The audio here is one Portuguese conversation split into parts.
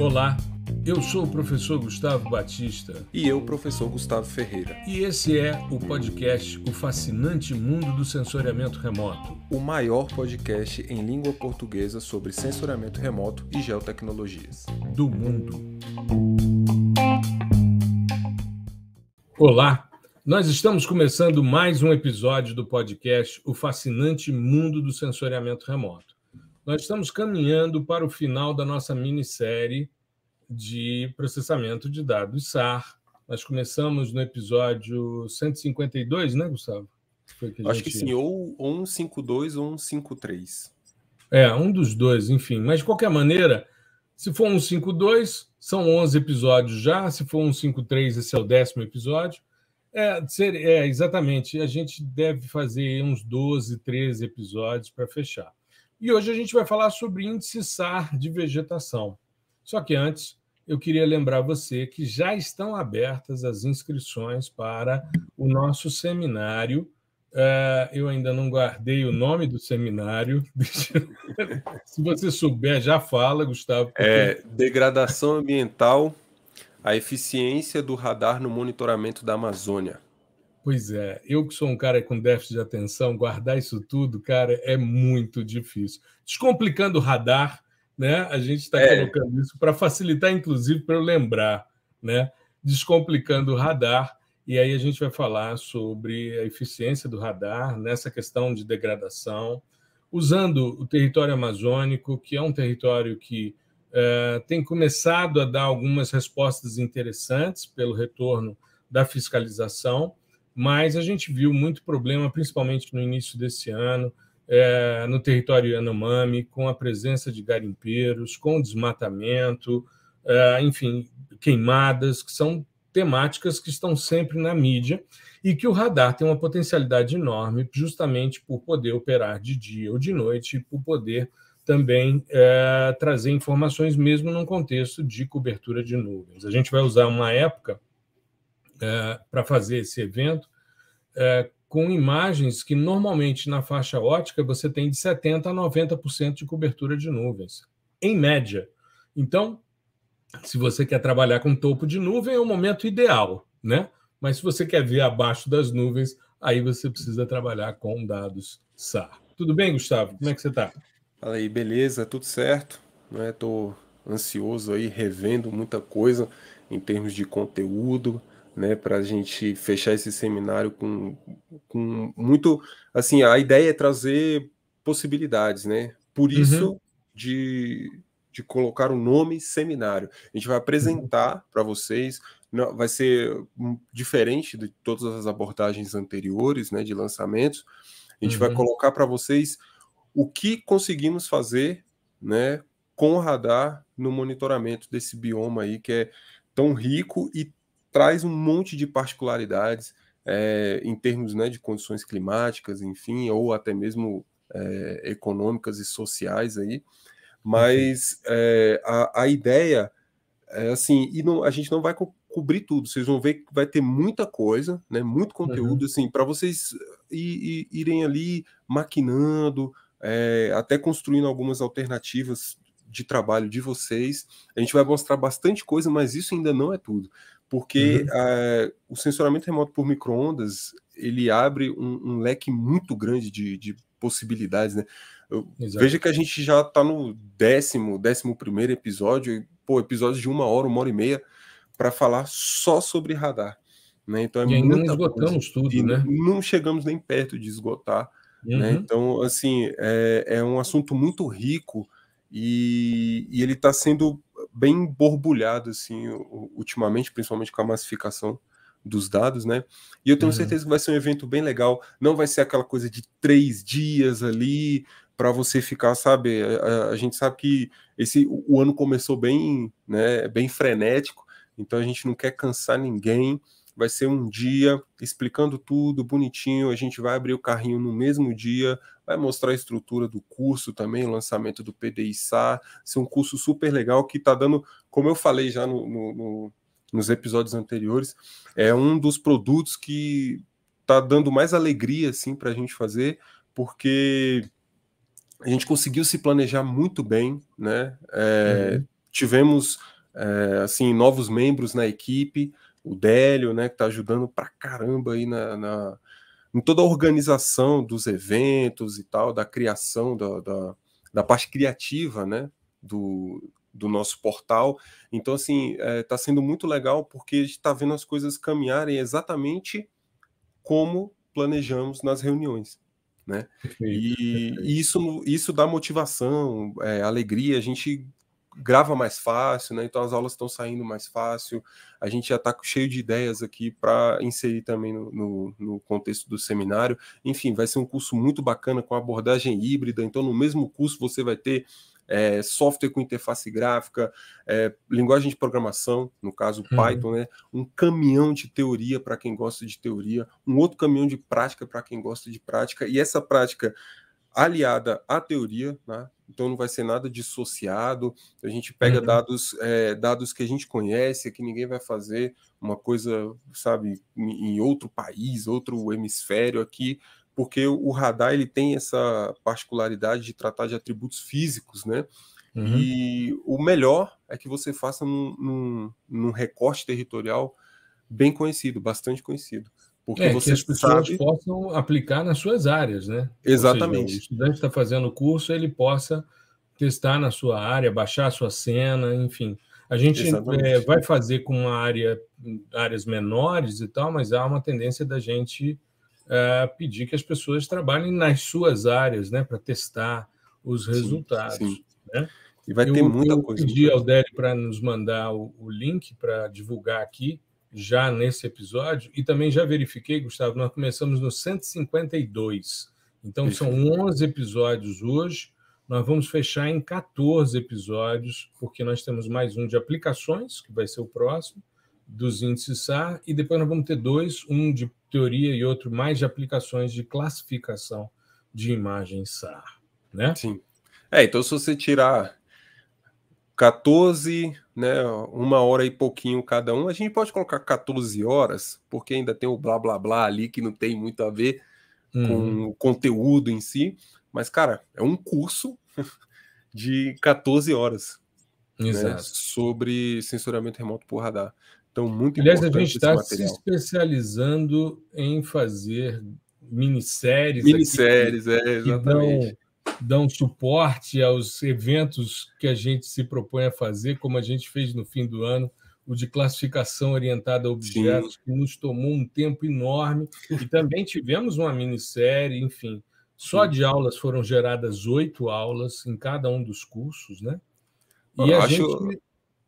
Olá, eu sou o professor Gustavo Batista. E eu, professor Gustavo Ferreira. E esse é o podcast O Fascinante Mundo do Sensoriamento Remoto. O maior podcast em língua portuguesa sobre sensoriamento remoto e geotecnologias. Do mundo. Olá, nós estamos começando mais um episódio do podcast O Fascinante Mundo do Sensoriamento Remoto. Nós estamos caminhando para o final da nossa minissérie de processamento de dados SAR. Nós começamos no episódio 152, né, Gustavo? Que que Acho gente... que sim, ou 152 ou 153. É, um dos dois, enfim. Mas, de qualquer maneira, se for 152, são 11 episódios já. Se for 153, esse é o décimo episódio. É, é exatamente. A gente deve fazer uns 12, 13 episódios para fechar. E hoje a gente vai falar sobre índice SAR de vegetação. Só que antes, eu queria lembrar você que já estão abertas as inscrições para o nosso seminário. Uh, eu ainda não guardei o nome do seminário. Se você souber, já fala, Gustavo. Porque... É degradação ambiental, a eficiência do radar no monitoramento da Amazônia. Pois é, eu que sou um cara com déficit de atenção, guardar isso tudo, cara, é muito difícil. Descomplicando o radar, né? A gente está é. colocando isso para facilitar, inclusive, para eu lembrar, né? Descomplicando o radar. E aí a gente vai falar sobre a eficiência do radar nessa questão de degradação, usando o território amazônico, que é um território que uh, tem começado a dar algumas respostas interessantes pelo retorno da fiscalização, mas a gente viu muito problema, principalmente no início desse ano, é, no território Yanomami, com a presença de garimpeiros, com desmatamento, é, enfim, queimadas, que são temáticas que estão sempre na mídia e que o radar tem uma potencialidade enorme, justamente por poder operar de dia ou de noite, e por poder também é, trazer informações, mesmo num contexto de cobertura de nuvens. A gente vai usar uma época é, para fazer esse evento é, com imagens que normalmente na faixa ótica você tem de 70% a 90% de cobertura de nuvens, em média. Então, se você quer trabalhar com topo de nuvem, é o momento ideal, né? Mas se você quer ver abaixo das nuvens, aí você precisa trabalhar com dados SAR. Tudo bem, Gustavo? Como é que você está? Fala aí, beleza, tudo certo. Estou né? ansioso aí, revendo muita coisa em termos de conteúdo, né, para a gente fechar esse seminário com, com muito, assim, a ideia é trazer possibilidades, né? Por uhum. isso uhum. de, de colocar o nome seminário. A gente vai apresentar uhum. para vocês, não, né, vai ser hum, diferente de todas as abordagens anteriores, né, de lançamentos. A gente uhum. vai colocar para vocês o que conseguimos fazer, né, com o radar no monitoramento desse bioma aí que é tão rico e traz um monte de particularidades é, em termos né, de condições climáticas, enfim, ou até mesmo é, econômicas e sociais aí. Mas é, a, a, ideia é assim, e não, a gente não vai co cobrir tudo, vocês vão ver que vai ter muita coisa, né, muito uhum. conteúdo, uhum. assim, para vocês irem ali maquinando, até construindo algumas alternativas de trabalho de vocês. A gente vai mostrar bastante coisa, mas isso ainda não é tudo porque uhum. uh, o sensoramento remoto por microondas ele abre um, um leque muito grande de, de possibilidades, né? Veja que a gente já está no décimo, décimo primeiro episódio, pô, episódios de uma hora, uma hora e meia, para falar só sobre radar. Né? Então é e ainda não esgotamos coisa, tudo, né? Não chegamos nem perto de esgotar. Né? Uhum. Né? Então, assim, é, é um assunto muito rico e, e ele está sendo bem borbulhado assim ultimamente, principalmente com a massificação dos dados, né? E eu tenho uhum. certeza que vai ser um evento bem legal. Não vai ser aquela coisa de três dias ali para você ficar, sabe? A, a, gente sabe que esse o ano começou bem, né? Bem frenético. Então a gente não quer cansar ninguém vai ser um dia explicando tudo bonitinho. A gente vai abrir o carrinho no mesmo dia, vai mostrar a estrutura do curso também, o lançamento do PDI SAR. Ser um curso super legal que está dando, como eu falei já no, no, no, nos episódios anteriores, é um dos produtos que está dando mais alegria assim para a gente fazer, porque a gente conseguiu se planejar muito bem, né? É, uhum. Tivemos é, assim novos membros na equipe o Délio, né, que está ajudando pra caramba aí na, na, em toda a organização dos eventos e tal, da criação da, da, da parte criativa, né, do, do nosso portal. Então, assim, está é, sendo muito legal porque a gente está vendo as coisas caminharem exatamente como planejamos nas reuniões. Né? Perfeito, e perfeito. isso, isso dá motivação, é, alegria. A gente grava mais fácil, né? Então as aulas estão saindo mais fácil. A gente já está cheio de ideias aqui para inserir também no, no, no, contexto do seminário. Enfim, vai ser um curso muito bacana com abordagem híbrida. Então, no mesmo curso você vai ter é, software com interface gráfica, é, linguagem de programação, no caso uhum. Python, né? Um caminhão de teoria para quem gosta de teoria, um outro caminhão de prática para quem gosta de prática. E essa prática aliada à teoria, né? então não vai ser nada dissociado. A gente pega uhum. dados, é, dados que a gente conhece, que ninguém vai fazer uma coisa, sabe, em outro país, outro hemisfério aqui, porque o radar ele tem essa particularidade de tratar de atributos físicos, né? Uhum. E o melhor é que você faça num, num, num recorte territorial bem conhecido, bastante conhecido. Porque é, você que as pessoas sabe... possam aplicar nas suas áreas, né? Exatamente. Seja, o estudante está fazendo o curso, ele possa testar na sua área, baixar a sua cena, enfim. A gente é, vai fazer com uma área, áreas menores e tal, mas há uma tendência da gente é, pedir que as pessoas trabalhem nas suas áreas, né, para testar os resultados. Sim, sim. Né? E vai eu, ter muita eu coisa. Eu pedi ao Délio para nos mandar o, o link para divulgar aqui já nesse episódio e também já verifiquei, Gustavo, nós começamos no 152. Então são 11 episódios hoje. Nós vamos fechar em 14 episódios, porque nós temos mais um de aplicações, que vai ser o próximo, dos índices SAR, e depois nós vamos ter dois, um de teoria e outro mais de aplicações de classificação de imagens SAR, né? Sim. É, então se você tirar 14, né, uma hora e pouquinho cada um. A gente pode colocar 14 horas, porque ainda tem o blá blá blá ali que não tem muito a ver uhum. com o conteúdo em si. Mas, cara, é um curso de 14 horas né, sobre censuramento remoto por radar. Então, muito Aliás, importante. Aliás, a gente está se especializando em fazer minisséries. Minisséries, aqui, é, exatamente dão suporte aos eventos que a gente se propõe a fazer, como a gente fez no fim do ano, o de classificação orientada a objetos, Sim. que nos tomou um tempo enorme, e também tivemos uma minissérie, enfim. Só Sim. de aulas foram geradas oito aulas em cada um dos cursos, né? E Eu a acho... gente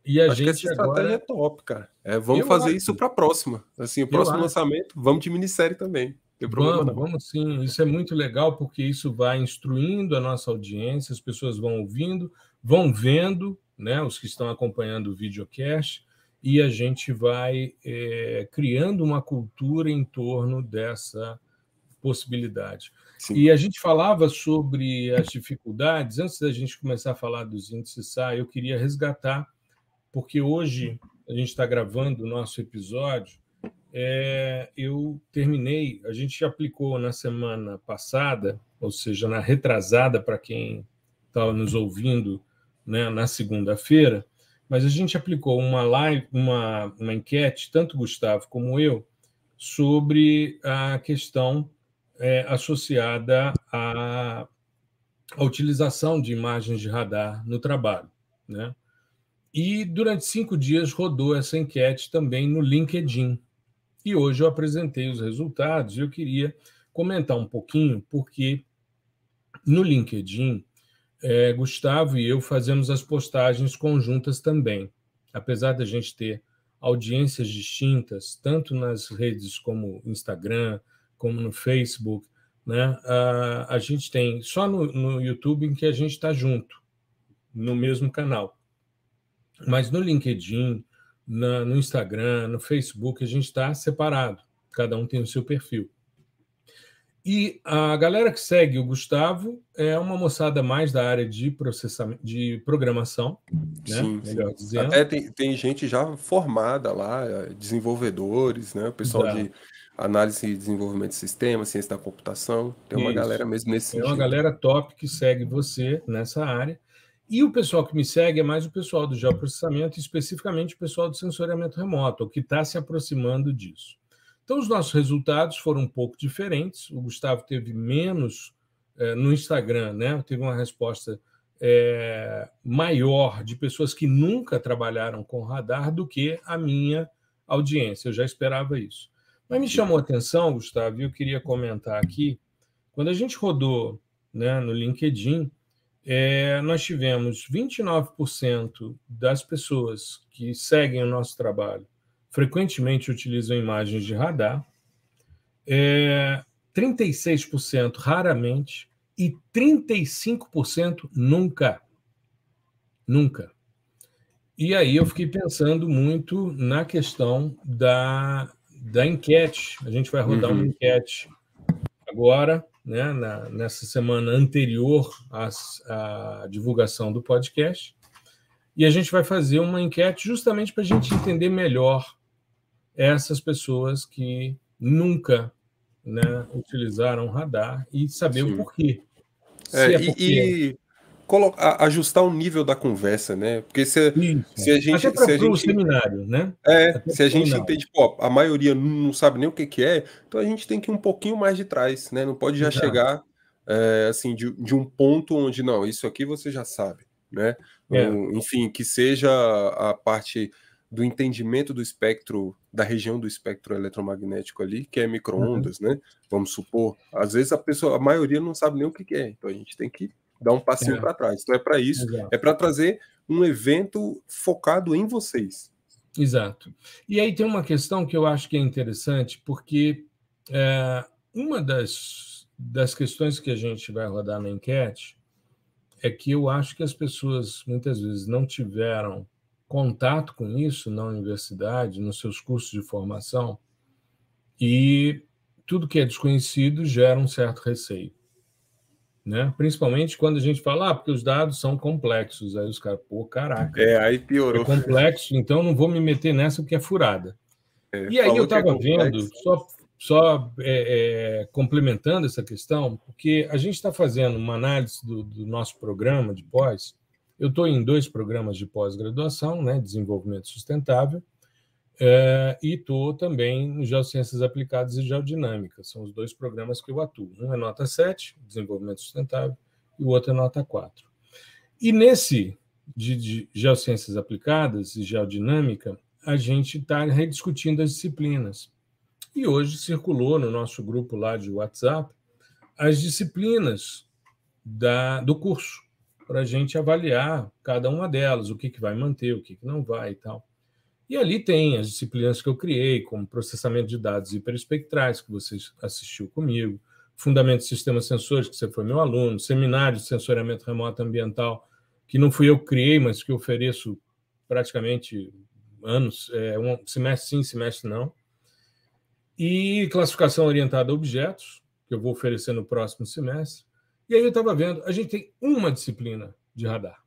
e a Acho gente que essa agora... estratégia é top, cara. É, vamos Eu fazer acho. isso para a próxima. Assim, o próximo Eu lançamento, acho. vamos de minissérie também. Tem problema vamos, vamos sim, isso é muito legal porque isso vai instruindo a nossa audiência, as pessoas vão ouvindo, vão vendo, né, os que estão acompanhando o videocast, e a gente vai é, criando uma cultura em torno dessa possibilidade. Sim. E a gente falava sobre as dificuldades, antes da gente começar a falar dos índices SAI, eu queria resgatar, porque hoje a gente está gravando o nosso episódio é, eu terminei, a gente aplicou na semana passada, ou seja, na retrasada, para quem estava nos ouvindo né, na segunda-feira, mas a gente aplicou uma live, uma, uma enquete, tanto Gustavo como eu, sobre a questão é, associada à, à, utilização de imagens de radar no trabalho. Né? E durante cinco dias rodou essa enquete também no LinkedIn. E hoje eu apresentei os resultados e eu queria comentar um pouquinho, porque no LinkedIn, é, Gustavo e eu fazemos as postagens conjuntas também. Apesar da gente ter audiências distintas, tanto nas redes como Instagram, como no Facebook, né? A, a gente tem só no, no YouTube em que a gente está junto, no mesmo canal. Mas no LinkedIn, na, no Instagram, no Facebook, a gente está separado. Cada um tem o seu perfil. E a galera que segue o Gustavo é uma moçada mais da área de processamento, de programação, né? Sim, sim. Até tem, tem, gente já formada lá, é, desenvolvedores, né? O pessoal de análise e desenvolvimento de sistemas, ciência da computação. Tem uma Isso. galera mesmo nesse. Tem sentido. uma galera top que segue você nessa área. E o pessoal que me segue é mais o pessoal do geoprocessamento, especificamente o pessoal do sensoriamento remoto, o que está se aproximando disso. Então, os nossos resultados foram um pouco diferentes. O Gustavo teve menos eh, no Instagram, né? Teve uma resposta eh, maior de pessoas que nunca trabalharam com radar do que a minha audiência. Eu já esperava isso. Mas me chamou a atenção, Gustavo, e eu queria comentar aqui. Quando a gente rodou né, no LinkedIn, é, nós tivemos 29% das pessoas que seguem o nosso trabalho frequentemente utilizam imagens de radar, é, 36% raramente e 35% nunca. Nunca. E aí eu fiquei pensando muito na questão da, da enquete. A gente vai rodar uhum. uma enquete agora né, na, nessa semana anterior à, à, divulgação do podcast. E a gente vai fazer uma enquete justamente para a gente entender melhor essas pessoas que nunca né, utilizaram radar e saber Sim. o porquê. É, é porque... e, ajustar o nível da conversa, né? Porque se, se a gente. Até se a gente seminário, né? É, Até se a gente seminário. entende, pô, a maioria não sabe nem o que, que é, então a gente tem que ir um pouquinho mais de trás, né? Não pode já chegar é, assim, de, de um ponto onde, não, isso aqui você já sabe, né? É. Um, enfim, que seja a parte do entendimento do espectro, da região do espectro eletromagnético ali, que é microondas, uhum. né? Vamos supor. Às vezes a pessoa, a maioria não sabe nem o que, que é, então a gente tem que dar um passinho é. para trás. Então é para isso, Exato. é para trazer um evento focado em vocês. Exato. E aí tem uma questão que eu acho que é interessante, porque é, uma das, das questões que a gente vai rodar na enquete é que eu acho que as pessoas muitas vezes não tiveram contato com isso na universidade, nos seus cursos de formação, e tudo que é desconhecido gera um certo receio né? Principalmente quando a gente fala, ah, porque os dados são complexos. Aí os caras, pô, caraca. É, aí piorou. É complexo, então não vou me meter nessa porque é furada. É, e aí eu estava é vendo, só, só é, é, complementando essa questão, porque a gente está fazendo uma análise do, do, nosso programa de pós. Eu estou em dois programas de pós-graduação, né? Desenvolvimento sustentável é, e estou também em Geociências Aplicadas e Geodinâmica, são os dois programas que eu atuo. Um é nota 7, Desenvolvimento Sustentável, e o outro é nota 4. E nesse de, de Geociências Aplicadas e Geodinâmica, a gente está rediscutindo as disciplinas. E hoje circulou no nosso grupo lá de WhatsApp as disciplinas da, do curso, para a gente avaliar cada uma delas, o que, que vai manter, o que, que não vai e tal. E ali tem as disciplinas que eu criei, como processamento de dados hiperespectrais, que você assistiu comigo, fundamentos de sistemas sensores, que você foi meu aluno, seminário de sensoriamento remoto ambiental, que não fui eu que criei, mas que ofereço praticamente anos, é, um semestre sim, semestre não. E classificação orientada a objetos, que eu vou oferecer no próximo semestre. E aí eu estava vendo, a gente tem uma disciplina de radar.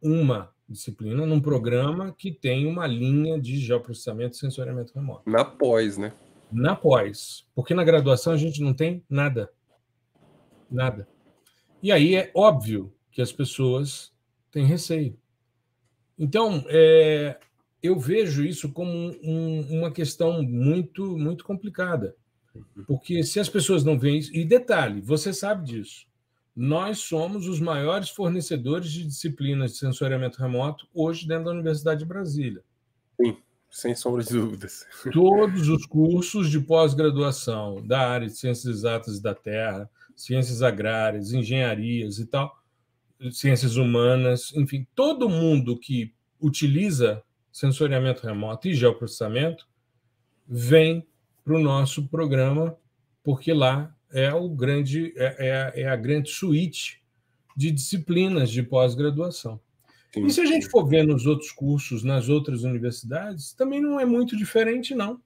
Uma disciplina num programa que tem uma linha de geoprocessamento e sensoriamento remoto. Na pós, né? Na pós. Porque na graduação a gente não tem nada. Nada. E aí é óbvio que as pessoas têm receio. Então, é, eu vejo isso como um, uma questão muito, muito complicada. Uhum. Porque se as pessoas não veem isso. E detalhe, você sabe disso nós somos os maiores fornecedores de disciplinas de sensoriamento remoto hoje dentro da Universidade de Brasília. Sim, sem sombra de dúvidas. Todos os cursos de pós-graduação da área de ciências exatas da terra, ciências agrárias, engenharias e tal, ciências humanas, enfim, todo mundo que utiliza sensoriamento remoto e geoprocessamento vem para o nosso programa, porque lá é, o grande, é, é, é a grande suíte de disciplinas de pós-graduação. E se a gente for ver nos outros cursos, nas outras universidades, também não é muito diferente, não.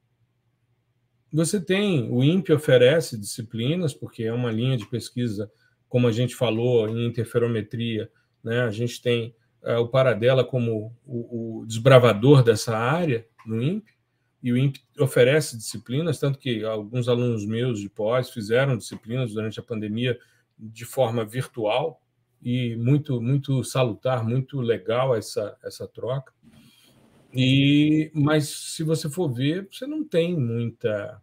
Você tem, o INPE oferece disciplinas, porque é uma linha de pesquisa, como a gente falou, em interferometria, né? a gente tem é, o Paradela como o, o desbravador dessa área no INPE, e o INPE oferece disciplinas, tanto que alguns alunos meus de pós fizeram disciplinas durante a pandemia de forma virtual e muito muito salutar, muito legal essa essa troca. E mas se você for ver, você não tem muita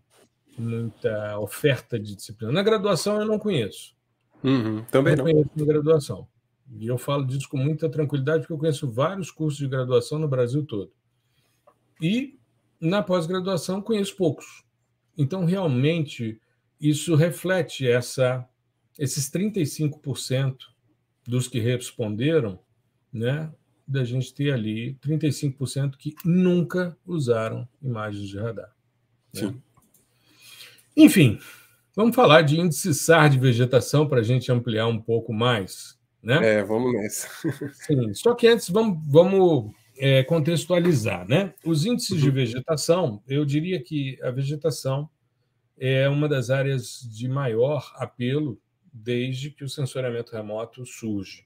muita oferta de disciplina. Na graduação eu não conheço. Uhum, também eu não, conheço na graduação. E eu falo disso com muita tranquilidade porque eu conheço vários cursos de graduação no Brasil todo. E na pós-graduação conheço poucos. Então, realmente, isso reflete essa, esses 35% dos que responderam, né, da gente ter ali 35% que nunca usaram imagens de radar. Né? Sim. Enfim, vamos falar de índice SAR de vegetação para a gente ampliar um pouco mais. Né? É, vamos nessa. Sim, só que antes vamos, vamos é, contextualizar, né? Os índices de uhum. vegetação, eu diria que a vegetação é uma das áreas de maior apelo desde que o sensoriamento remoto surge.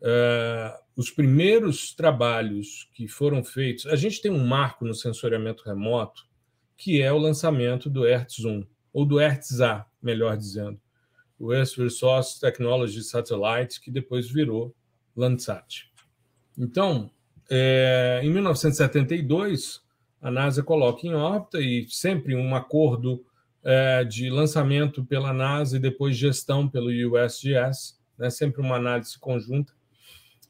Uh, os primeiros trabalhos que foram feitos, a gente tem um marco no sensoriamento remoto que é o lançamento do ERTS 1 ou do ERTS A, melhor dizendo, o Earth Resource Technology Satellite, que depois virou Landsat. Então, é, em 1972, a NASA coloca em órbita e sempre um acordo é, de lançamento pela NASA e depois gestão pelo USGS, né, sempre uma análise conjunta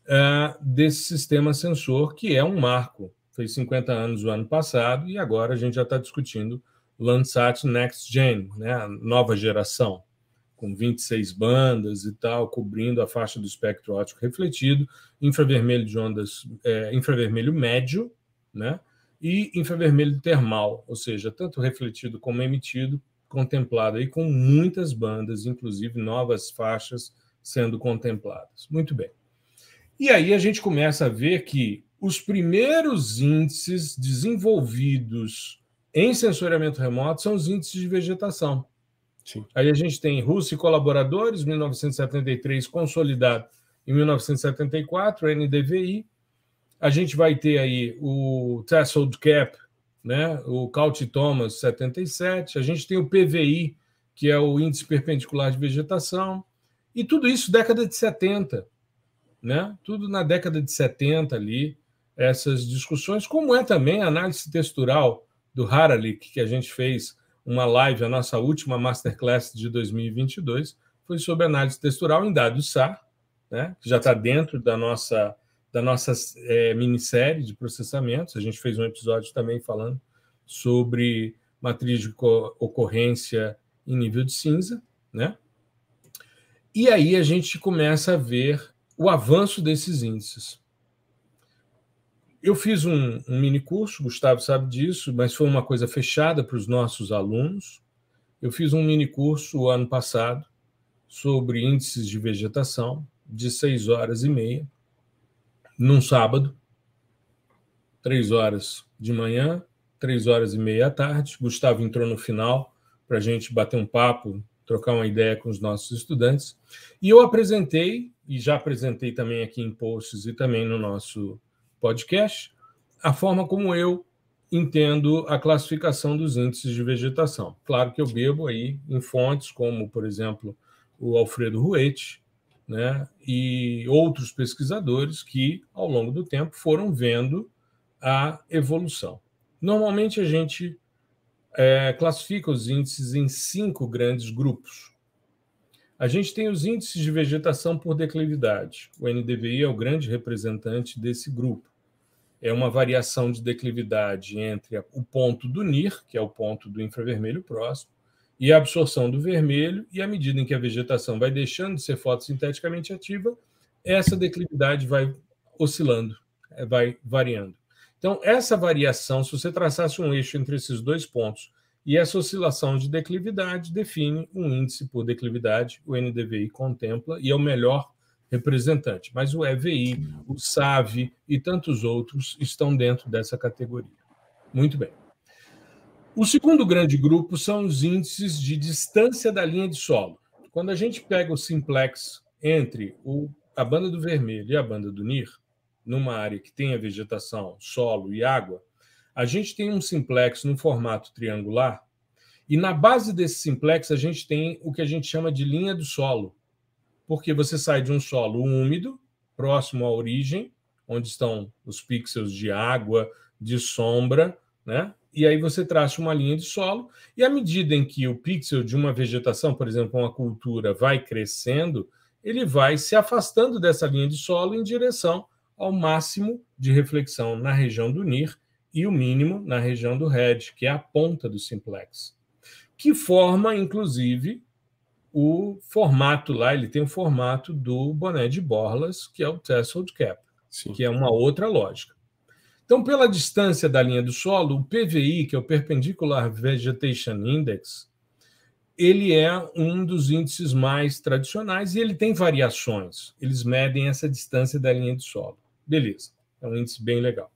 é, desse sistema sensor, que é um marco. Fez 50 anos o ano passado e agora a gente já está discutindo Landsat Next Gen, né, a nova geração com 26 bandas e tal, cobrindo a faixa do espectro óptico refletido, infravermelho de ondas, é, infravermelho médio, né? E infravermelho termal, ou seja, tanto refletido como emitido, contemplado aí com muitas bandas, inclusive novas faixas sendo contempladas. Muito bem. E aí a gente começa a ver que os primeiros índices desenvolvidos em sensoriamento remoto são os índices de vegetação. Sim. Aí a gente tem Rússia e Colaboradores, 1973, consolidado em 1974, NDVI. A gente vai ter aí o threshold Cap, né? o Couch Thomas, 77. A gente tem o PVI, que é o Índice Perpendicular de Vegetação. E tudo isso década de 70. Né? Tudo na década de 70 ali, essas discussões, como é também a análise textural do Haralik, que a gente fez uma live, a nossa última masterclass de 2022 foi sobre análise textural em dados SAR, né, que já está dentro da nossa da nossa é, minissérie de processamentos. A gente fez um episódio também falando sobre matriz de ocorrência em nível de cinza, né? E aí a gente começa a ver o avanço desses índices eu fiz um, um mini curso, Gustavo sabe disso, mas foi uma coisa fechada para os nossos alunos. Eu fiz um mini curso ano passado sobre índices de vegetação de seis horas e meia, num sábado, três horas de manhã, três horas e meia à tarde. Gustavo entrou no final para a gente bater um papo, trocar uma ideia com os nossos estudantes. E eu apresentei, e já apresentei também aqui em posts e também no nosso podcast, a forma como eu entendo a classificação dos índices de vegetação. Claro que eu bebo aí em fontes como, por exemplo, o Alfredo Ruete, né, e outros pesquisadores que, ao longo do tempo, foram vendo a evolução. Normalmente a gente é, classifica os índices em cinco grandes grupos. A gente tem os índices de vegetação por declividade. O NDVI é o grande representante desse grupo é uma variação de declividade entre o ponto do NIR, que é o ponto do infravermelho próximo, e a absorção do vermelho, e à medida em que a vegetação vai deixando de ser fotossinteticamente ativa, essa declividade vai oscilando, é, vai variando. Então, essa variação, se você traçasse um eixo entre esses dois pontos e essa oscilação de declividade define um índice por declividade, o NDVI contempla, e é o melhor representante. Mas o EVI, o SAVE e tantos outros estão dentro dessa categoria. Muito bem. O segundo grande grupo são os índices de distância da linha de solo. Quando a gente pega o simplex entre o, a banda do vermelho e a banda do NIR, numa área que tem a vegetação, solo e água, a gente tem um simplex no formato triangular e na base desse simplex a gente tem o que a gente chama de linha do solo, porque você sai de um solo úmido, próximo à origem, onde estão os pixels de água, de sombra, né? E aí você traça uma linha de solo, e à medida em que o pixel de uma vegetação, por exemplo, uma cultura, vai crescendo, ele vai se afastando dessa linha de solo em direção ao máximo de reflexão na região do NIR e o mínimo na região do RED, que é a ponta do simplex, que forma, inclusive, o formato lá, ele tem o formato do boné de borlas, que é o Threshold Cap, Sim. que é uma outra lógica. Então, pela distância da linha do solo, o PVI, que é o Perpendicular Vegetation Index, ele é um dos índices mais tradicionais e ele tem variações. Eles medem essa distância da linha do solo. Beleza, é um índice bem legal.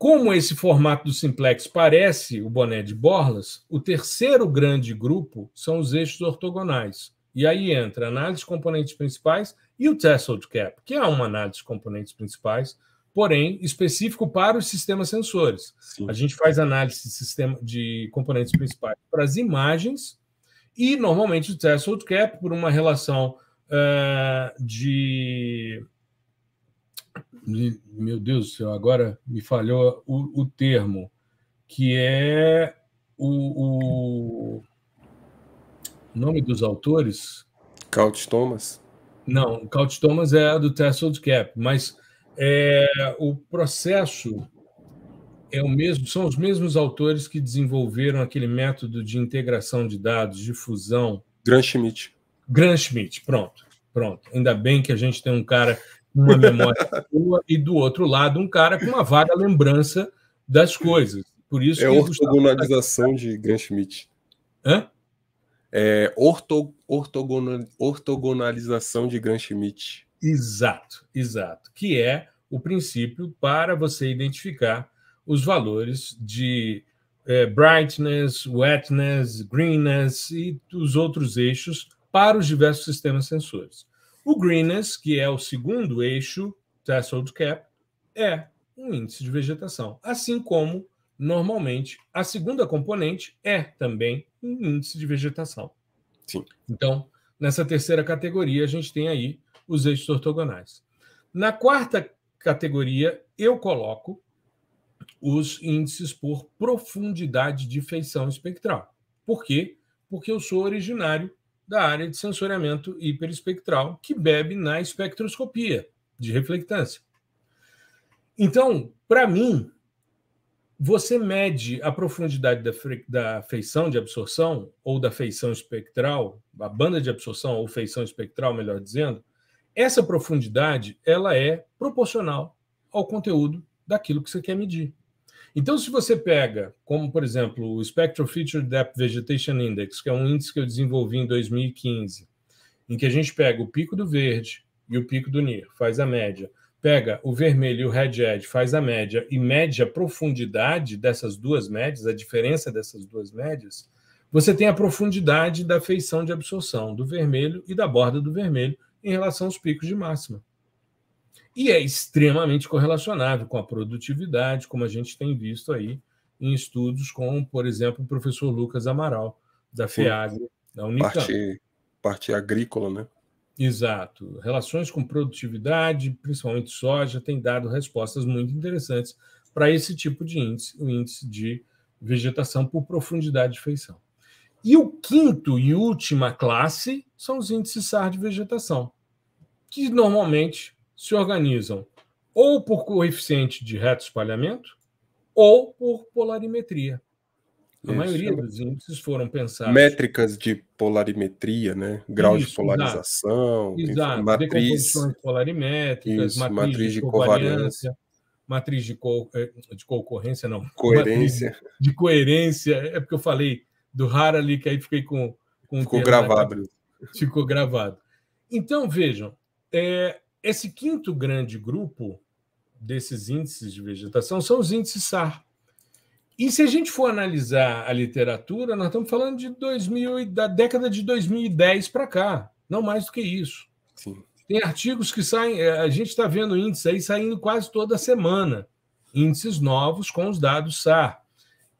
Como esse formato do simplex parece o boné de borlas, o terceiro grande grupo são os eixos ortogonais. E aí entra a análise de componentes principais e o Tesseled Cap, que é uma análise de componentes principais, porém específico para os sistemas sensores. Sim. A gente faz análise de, sistema, de componentes principais para as imagens e normalmente o Tesseled Cap, por uma relação uh, de meu Deus do céu, agora me falhou o, o termo, que é o, o, nome dos autores. Couch Thomas? Não, Couch Thomas é a do Threshold Cap, mas é, o processo é o mesmo, são os mesmos autores que desenvolveram aquele método de integração de dados, de fusão. Grant Schmidt. Grant Schmidt, pronto, pronto. Ainda bem que a gente tem um cara uma memória boa e do outro lado um cara com uma vaga lembrança das coisas. Por isso é ortogonalização de Graham Schmidt. Hã? É orto, ortogonal, ortogonalização de Graham Schmidt. Exato, exato. Que é o princípio para você identificar os valores de é, brightness, wetness, greenness e os outros eixos para os diversos sistemas sensores. O Greenness que é o segundo eixo Threshold Cap, é um índice de vegetação, assim como normalmente a segunda componente é também um índice de vegetação. Sim. Então, nessa terceira categoria, a gente tem aí os eixos ortogonais. Na quarta categoria, eu coloco os índices por profundidade de feição espectral. Por quê? Porque eu sou originário da área de sensoriamento hiperespectral, que bebe na espectroscopia de reflectância. Então, para mim, você mede a profundidade da, da feição de absorção, ou da feição espectral, a banda de absorção, ou feição espectral, melhor dizendo, essa profundidade ela é proporcional ao conteúdo daquilo que você quer medir. Então, se você pega, como por exemplo, o Spectral Feature Depth Vegetation Index, que é um índice que eu desenvolvi em 2015, em que a gente pega o pico do verde e o pico do NIR, faz a média, pega o vermelho e o red edge, faz a média e mede a profundidade dessas duas médias, a diferença dessas duas médias, você tem a profundidade da feição de absorção do vermelho e da borda do vermelho em relação aos picos de máxima e é extremamente correlacionado com a produtividade, como a gente tem visto aí em estudos com, por exemplo, o professor Lucas Amaral, da FEAG, da Unicamp. Parte, parte agrícola, né? Exato. Relações com produtividade, principalmente soja, tem dado respostas muito interessantes para esse tipo de índice, o índice de vegetação por profundidade de feição. E o quinto e última classe são os índices SAR de vegetação, que normalmente se organizam ou por coeficiente de reto espalhamento ou por polarimetria. A Isso. maioria dos índices foram pensados. Métricas de polarimetria, né? Grau Isso, de polarização, exato. matriz. polarimétricas, Isso, matriz, matriz, de, de covariância, matriz de, co... Eh, de concorrência, não. Coerência. Matriz de coerência. É porque eu falei do ali que aí fiquei com. com ficou gravado. Ficou gravado. Então, vejam, é, esse quinto grande grupo desses índices de vegetação são os índices SAR. E se a gente for analisar a literatura, nós estamos falando de 2000, da década de 2010 para cá, não mais do que isso. Sim. Tem artigos que saem, eh, a gente está vendo índices aí saindo quase toda semana, índices novos com os dados SAR.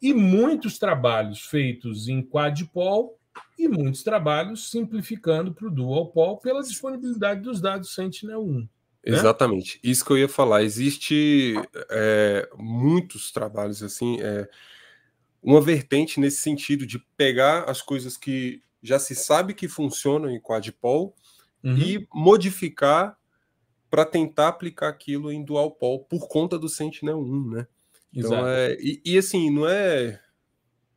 E muitos trabalhos feitos em quadpol e muitos trabalhos simplificando para o dual pol pela disponibilidade dos dados Sentinel-1. Né? Exatamente, isso que eu ia falar. Existe é, muitos trabalhos assim, é, uma vertente nesse sentido de pegar as coisas que já se sabe que funcionam em quadpol uhum. e modificar para tentar aplicar aquilo em dual pol por conta do Sentinel-1, né? Então, Exato. é, e, e assim, não é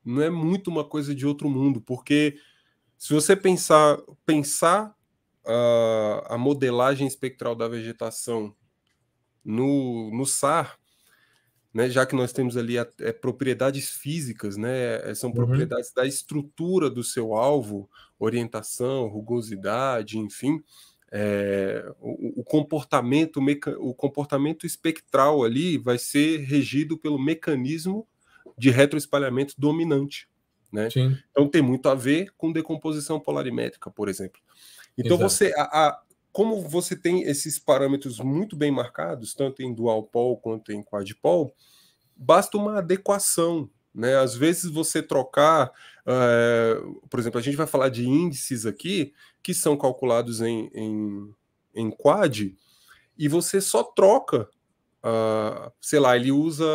não é muito uma coisa de outro mundo, porque se você pensar, pensar a, ah, a modelagem espectral da vegetação no, no SAR, né, já que nós temos ali a, é, propriedades físicas, né, é, são uhum. propriedades da estrutura do seu alvo, orientação, rugosidade, enfim, é, o, o, comportamento o comportamento espectral ali vai ser regido pelo mecanismo de retroespalhamento dominante. Né? Então tem muito a ver com decomposição polarimétrica, por exemplo. Então Exato. você, a, a, como você tem esses parâmetros muito bem marcados, tanto em dual pole quanto em quadpole, basta uma adequação. Né? Às vezes você trocar, uh, por exemplo, a gente vai falar de índices aqui que são calculados em, em, em quad, e você só troca uh, sei lá, ele usa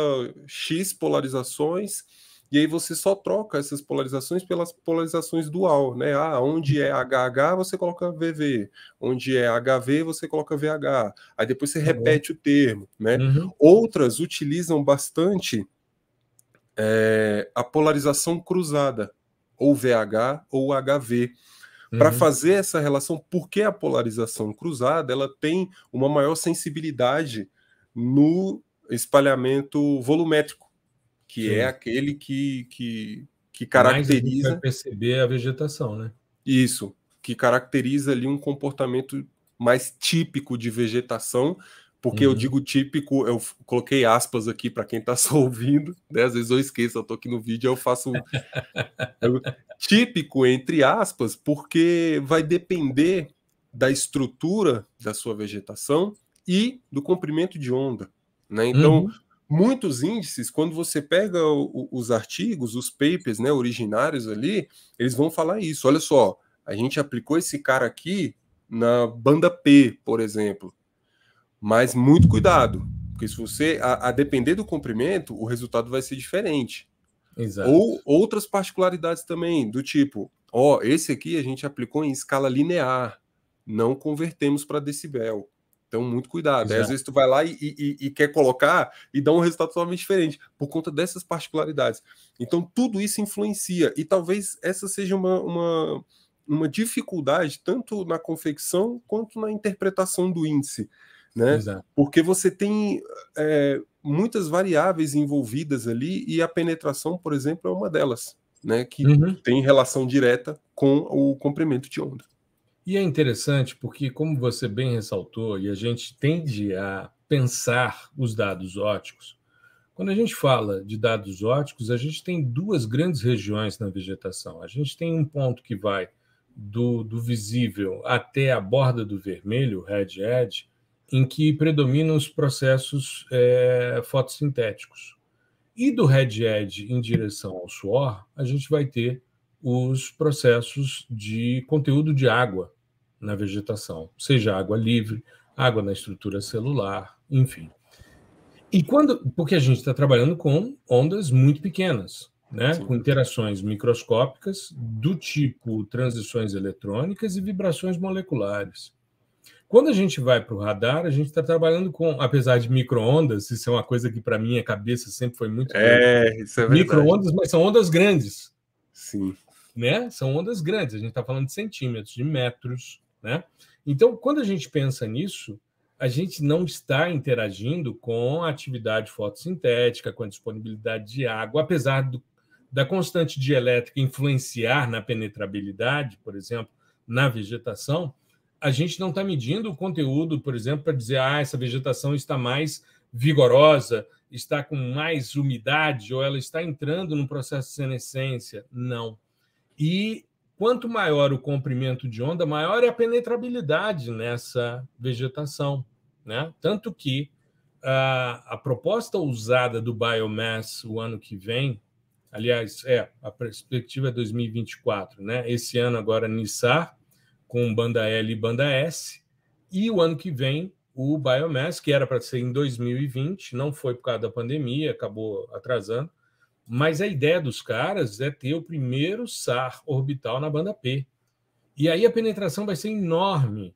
X polarizações, e aí você só troca essas polarizações pelas polarizações dual, né? Ah, onde é HH, você coloca VV. Onde é HV, você coloca VH. Aí depois você tá repete uhum. o termo, né? Uhum. Outras utilizam bastante é, a polarização cruzada, ou VH ou HV. Uhum. Para fazer essa relação, porque a polarização cruzada ela tem uma maior sensibilidade no espalhamento volumétrico, que é Sim. é aquele que, que, que caracteriza. Mais perceber a vegetação, né? Isso, que caracteriza ali um comportamento mais típico de vegetação, porque uhum. eu digo típico, eu coloquei aspas aqui para quem está só ouvindo, né? às vezes eu esqueço, eu estou aqui no vídeo, eu faço eu, típico entre aspas, porque vai depender da estrutura da sua vegetação e do comprimento de onda. Né? Uhum. Então, uhum. muitos índices, quando você pega o, os artigos, os papers né, originários ali, eles vão falar isso. Olha só, a gente aplicou esse cara aqui na banda P, por exemplo. Mas muito cuidado, porque se você, a, a depender do comprimento, o resultado vai ser diferente. Exato. Ou outras particularidades também, do tipo, ó, esse aqui a gente aplicou em escala linear, não convertemos para decibel. Então, muito cuidado. Aí, às vezes tu vai lá e, e, e, quer colocar e dá um resultado totalmente diferente, por conta dessas particularidades. Então, tudo isso influencia. E talvez essa seja uma, uma, uma dificuldade, tanto na confecção quanto na interpretação do índice. Né? Exato. Porque você tem é, muitas variáveis envolvidas ali e a penetração, por exemplo, é uma delas, né? Que uhum. tem relação direta com o comprimento de onda. E é interessante porque, como você bem ressaltou, e a gente tende a pensar os dados óticos, quando a gente fala de dados óticos, a gente tem duas grandes regiões na vegetação. A gente tem um ponto que vai do, do visível até a borda do vermelho, red edge, em que predominam os processos é, fotossintéticos. E do red edge em direção ao suor, a gente vai ter os processos de conteúdo de água, na vegetação, seja água livre, água na estrutura celular, enfim. E quando, porque a gente está trabalhando com ondas muito pequenas, né? com interações microscópicas do tipo transições eletrônicas e vibrações moleculares. Quando a gente vai para o radar, a gente está trabalhando com, apesar de microondas, isso é uma coisa que para mim a cabeça sempre foi muito. É, isso é verdade. Microondas, mas são ondas grandes. Sim. Né? São ondas grandes. A gente está falando de centímetros, de metros, né? Então, quando a gente pensa nisso, a gente não está interagindo com a atividade fotossintética, com a disponibilidade de água, apesar do, da constante dielétrica influenciar na penetrabilidade, por exemplo, na vegetação, a gente não está medindo o conteúdo, por exemplo, para dizer ah, essa vegetação está mais vigorosa, está com mais umidade ou ela está entrando num processo de senescência. Não. E Quanto maior o comprimento de onda, maior é a penetrabilidade nessa vegetação. Né? Tanto que a, a proposta usada do Biomass o ano que vem, aliás, é a perspectiva é 2024, né? Esse ano agora Nissar com banda L e banda S, e o ano que vem o Biomass, que era para ser em 2020, não foi por causa da pandemia, acabou atrasando, mas a ideia dos caras é ter o primeiro SAR orbital na banda P. E aí a penetração vai ser enorme.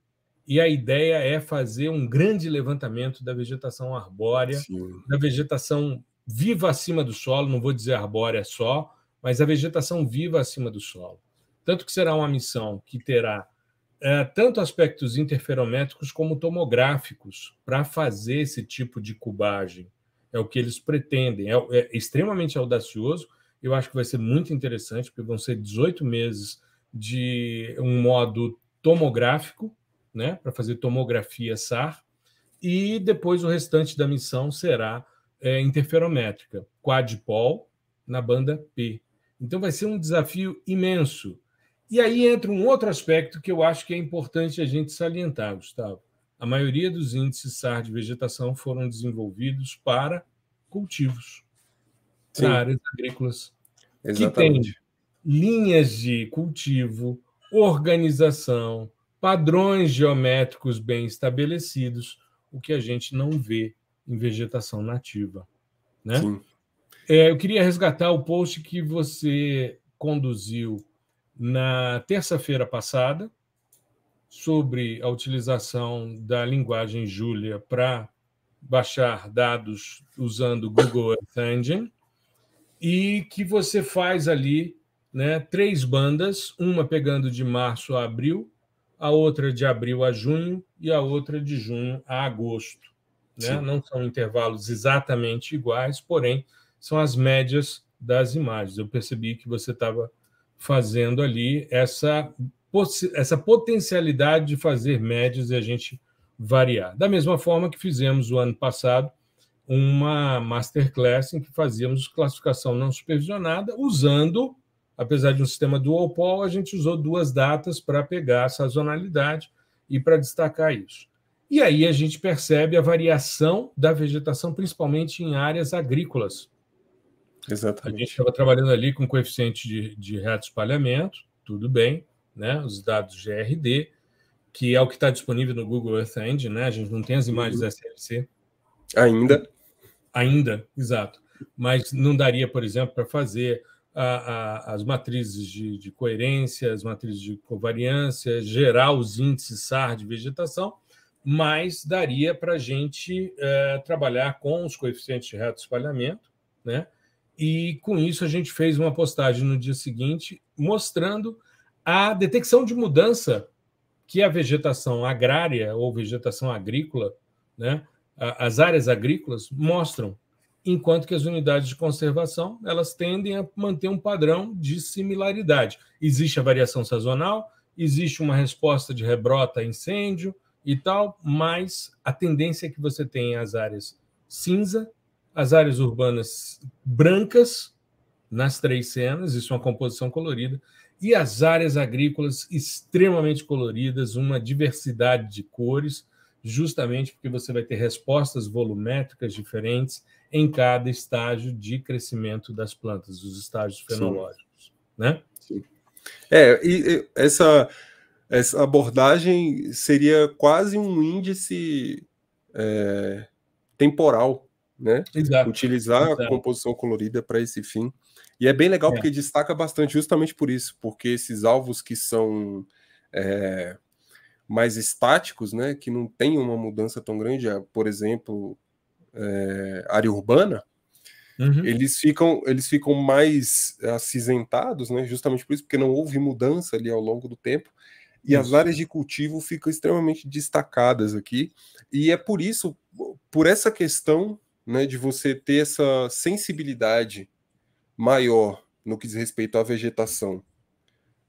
E a ideia é fazer um grande levantamento da vegetação arbórea, Sim. da vegetação viva acima do solo, não vou dizer arbórea só, mas a vegetação viva acima do solo. Tanto que será uma missão que terá é, tanto aspectos interferométricos como tomográficos para fazer esse tipo de cubagem é o que eles pretendem. É, é extremamente audacioso. Eu acho que vai ser muito interessante, porque vão ser 18 meses de um modo tomográfico, né, para fazer tomografia SAR, e depois o restante da missão será é, interferométrica, quadpol na banda P. Então vai ser um desafio imenso. E aí entra um outro aspecto que eu acho que é importante a gente salientar, Gustavo a maioria dos índices SAR de vegetação foram desenvolvidos para cultivos, Sim. para áreas agrícolas, Exatamente. que tem linhas de cultivo, organização, padrões geométricos bem estabelecidos, o que a gente não vê em vegetação nativa. Né? Sim. É, eu queria resgatar o post que você conduziu na terça-feira passada, sobre a utilização da linguagem Julia para baixar dados usando Google Earth Engine e que você faz ali né, três bandas, uma pegando de março a abril, a outra de abril a junho e a outra de junho a agosto. Né? Não são intervalos exatamente iguais, porém são as médias das imagens. Eu percebi que você estava fazendo ali essa essa potencialidade de fazer médias e a gente variar. Da mesma forma que fizemos o ano passado uma masterclass em que fazíamos classificação não supervisionada usando, apesar de um sistema dual pol, a gente usou duas datas para pegar a sazonalidade e para destacar isso. E aí a gente percebe a variação da vegetação, principalmente em áreas agrícolas. Exatamente. A gente estava trabalhando ali com coeficiente de, de reto espalhamento, tudo bem, né? Os dados GRD, que é o que está disponível no Google Earth Engine, né? A gente não tem as imagens uhum. SLC. Ainda. Ainda, exato. Mas não daria, por exemplo, para fazer a, a, as matrizes de, de, coerência, as matrizes de covariância, gerar os índices SAR de vegetação, mas daria para a gente é, trabalhar com os coeficientes de reto espalhamento, né? E com isso a gente fez uma postagem no dia seguinte mostrando a detecção de mudança que a vegetação agrária ou vegetação agrícola, né, as áreas agrícolas mostram, enquanto que as unidades de conservação elas tendem a manter um padrão de similaridade. Existe a variação sazonal, existe uma resposta de rebrota a incêndio e tal, mas a tendência é que você tenha as áreas cinza, as áreas urbanas brancas nas três cenas, isso é uma composição colorida, e as áreas agrícolas extremamente coloridas, uma diversidade de cores, justamente porque você vai ter respostas volumétricas diferentes em cada estágio de crescimento das plantas, os estágios fenológicos, Sim. né? Sim. É, e, essa, essa abordagem seria quase um índice é, temporal né? Exato. Utilizar Exato. a composição colorida para esse fim. E é bem legal é. porque destaca bastante justamente por isso, porque esses alvos que são é, mais estáticos, né, que não tem uma mudança tão grande, é, por exemplo, é, área urbana, uhum. eles ficam eles ficam mais acinzentados, né, justamente por isso, porque não houve mudança ali ao longo do tempo. E isso. as áreas de cultivo ficam extremamente destacadas aqui, e é por isso, por essa questão né, de você ter essa sensibilidade maior no que diz respeito à vegetação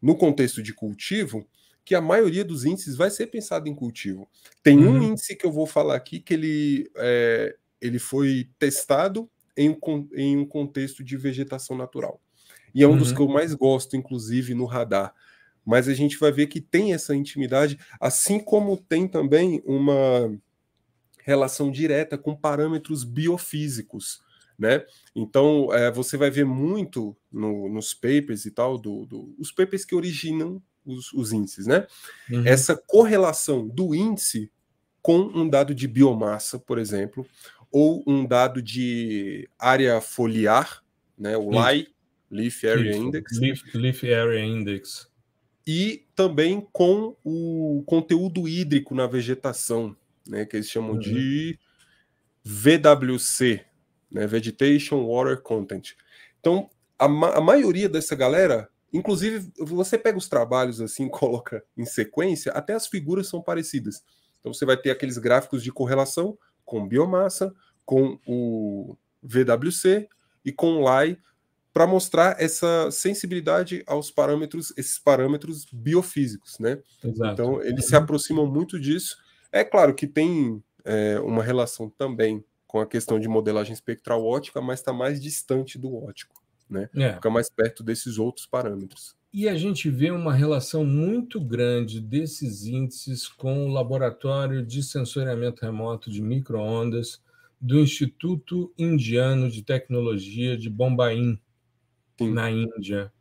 no contexto de cultivo, que a maioria dos índices vai ser pensado em cultivo. Tem um uhum. índice que eu vou falar aqui que ele, é, ele foi testado em um, em um contexto de vegetação natural. E é um uhum. dos que eu mais gosto, inclusive, no radar. Mas a gente vai ver que tem essa intimidade, assim como tem também uma relação direta com parâmetros biofísicos. Né? Então, é, você vai ver muito no, nos papers e tal, do, do, os papers que originam os, os índices, né? Uhum. Essa correlação do índice com um dado de biomassa, por exemplo, ou um dado de área foliar, né? O LAI, Leaf Area leaf, Index. Leaf, leaf Area Index. E também com o conteúdo hídrico na vegetação, né, que eles chamam uhum. de VWC, né, Vegetation Water Content. Então, a, ma a maioria dessa galera, inclusive, você pega os trabalhos assim, coloca em sequência, até as figuras são parecidas. Então, você vai ter aqueles gráficos de correlação com biomassa, com o VWC e com o LAI, para mostrar essa sensibilidade aos parâmetros, esses parâmetros biofísicos, né? Exato. Então, eles é se aproximam muito disso é claro que tem é, uma relação também com a questão de modelagem espectral ótica, mas está mais distante do ótico, né? É. Fica mais perto desses outros parâmetros. E a gente vê uma relação muito grande desses índices com o laboratório de sensoriamento remoto de microondas do Instituto Indiano de Tecnologia de Bombaim, Sim. na Índia.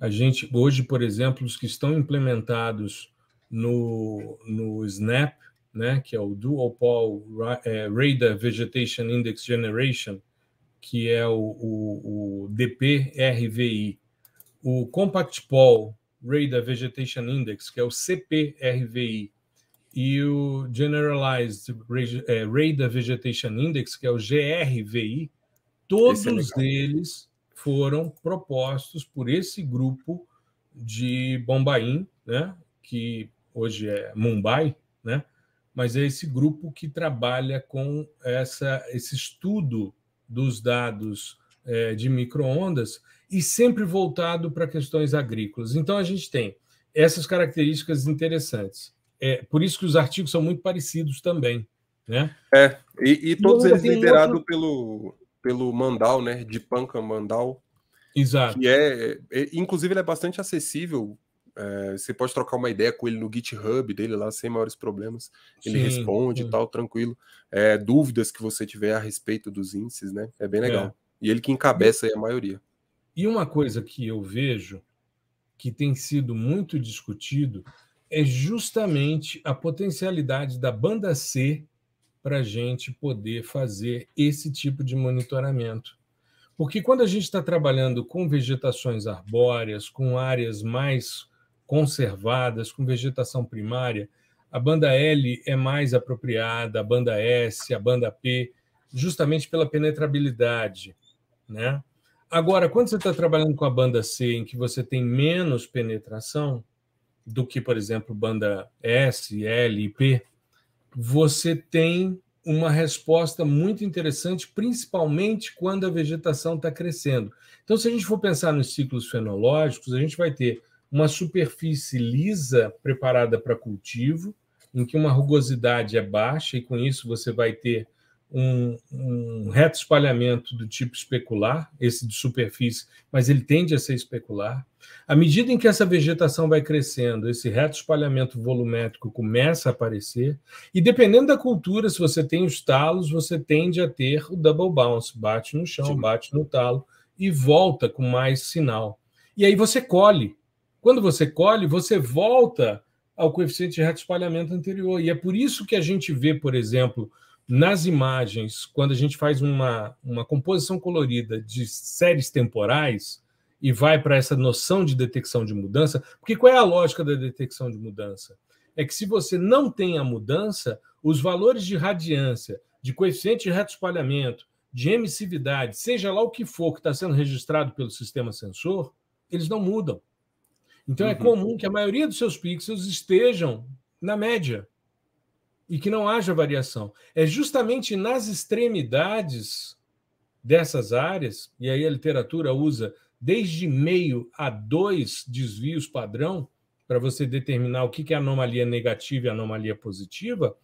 A gente, hoje, por exemplo, os que estão implementados no, no SNAP, né, que é o Dual Pol Radar é, Vegetation Index Generation, que é o, o, o DPRVI, o Compact Pol Radar Vegetation Index, que é o CPRVI, e o Generalized é, Radar Vegetation Index, que é o GRVI, todos é eles foram propostos por esse grupo de Bombaim, né, que hoje é Mumbai, né, mas é esse grupo que trabalha com essa, esse estudo dos dados é, de microondas e sempre voltado para questões agrícolas. Então a gente tem essas características interessantes. É por isso que os artigos são muito parecidos também, né? É e, e todos eles liderados outro... pelo pelo Mandal, né? De Panca Mandal. Exato. Que é, é, inclusive, ele é bastante acessível é, você pode trocar uma ideia com ele no GitHub dele lá, sem maiores problemas. Ele sim, responde e tal, tranquilo. É, dúvidas que você tiver a respeito dos índices, né? É bem legal. É. E ele que encabeça a maioria. E uma coisa que eu vejo que tem sido muito discutido é justamente a potencialidade da banda C para a gente poder fazer esse tipo de monitoramento. Porque quando a gente está trabalhando com vegetações arbóreas, com áreas mais conservadas, com vegetação primária, a banda L é mais apropriada, a banda S, a banda P, justamente pela penetrabilidade, né? Agora, quando você está trabalhando com a banda C, em que você tem menos penetração do que, por exemplo, banda S, L e P, você tem uma resposta muito interessante, principalmente quando a vegetação está crescendo. Então, se a gente for pensar nos ciclos fenológicos, a gente vai ter uma superfície lisa preparada para cultivo, em que uma rugosidade é baixa, e com isso você vai ter um, um reto espalhamento do tipo especular, esse de superfície, mas ele tende a ser especular. À medida em que essa vegetação vai crescendo, esse reto espalhamento volumétrico começa a aparecer, e dependendo da cultura, se você tem os talos, você tende a ter o double bounce, bate no chão, Sim. bate no talo e volta com mais sinal. E aí você colhe quando você colhe, você volta ao coeficiente de reto espalhamento anterior. E é por isso que a gente vê, por exemplo, nas imagens, quando a gente faz uma, uma composição colorida de séries temporais e vai para essa noção de detecção de mudança, porque qual é a lógica da detecção de mudança? É que se você não tem a mudança, os valores de radiância, de coeficiente de reto espalhamento, de emissividade, seja lá o que for que está sendo registrado pelo sistema sensor, eles não mudam. Então é uhum. é comum que a maioria dos seus pixels estejam na média e que não haja variação. É justamente nas extremidades dessas áreas, e aí a literatura usa desde meio a dois desvios padrão para você determinar o que é anomalia negativa e anomalia positiva,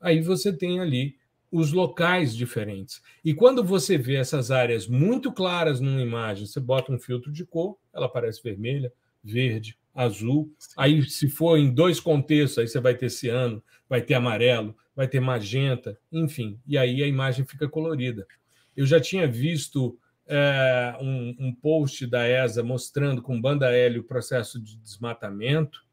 aí você tem ali os locais diferentes. E quando você vê essas áreas muito claras numa imagem, você bota um filtro de cor, ela aparece vermelha, verde, azul. Sim. Aí, se for em dois contextos, aí você vai ter ciano, vai ter amarelo, vai ter magenta, enfim. E aí a imagem fica colorida. Eu já tinha visto é, um, um, post da ESA mostrando com banda L o processo de desmatamento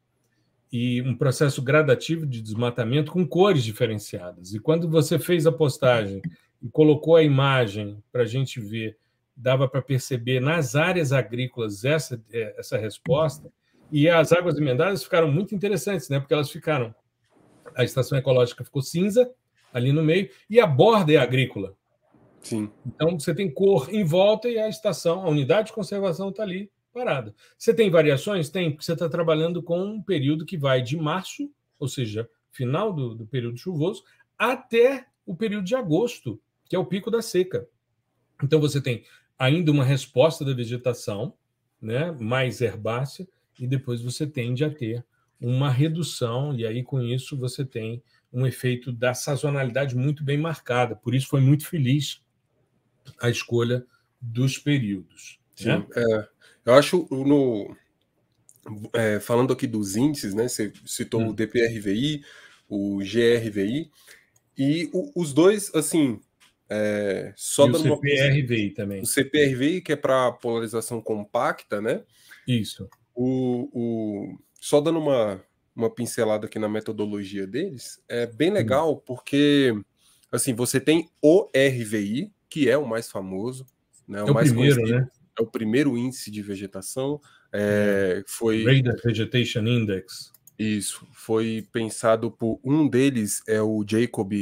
e um processo gradativo de desmatamento com cores diferenciadas. E quando você fez a postagem e colocou a imagem para a gente ver dava para perceber nas áreas agrícolas essa, é, essa resposta. E as águas emendadas ficaram muito interessantes, né? Porque elas ficaram. A estação ecológica ficou cinza ali no meio, e a borda é agrícola. Sim. Então você tem cor em volta e a estação, a unidade de conservação está ali parada. Você tem variações? Tem, porque você está trabalhando com um período que vai de março, ou seja, final do, do período chuvoso, até o período de agosto, que é o pico da seca. Então você tem ainda uma resposta da vegetação, né, mais herbácea, e depois você tende a ter uma redução, e aí com isso você tem um efeito da sazonalidade muito bem marcada. Por isso foi muito feliz a escolha dos períodos. Sim. Né? É, eu acho no é, falando aqui dos índices, né? Você citou hum. o DPRVI, o GRVI, e o, os dois, assim, é, só e dando o CPRVI uma... também. O CPRVI, que é para polarização compacta, né? Isso. O, o... Só dando uma, uma pincelada aqui na metodologia deles, é bem hum. legal hum. porque assim, você tem o RVI, que é o mais famoso, né? O, é o mais primeiro, conhecido. né? É o primeiro índice de vegetação. É, é. foi. Radar Vegetation Index. Isso. Foi pensado por um deles, é o Jacob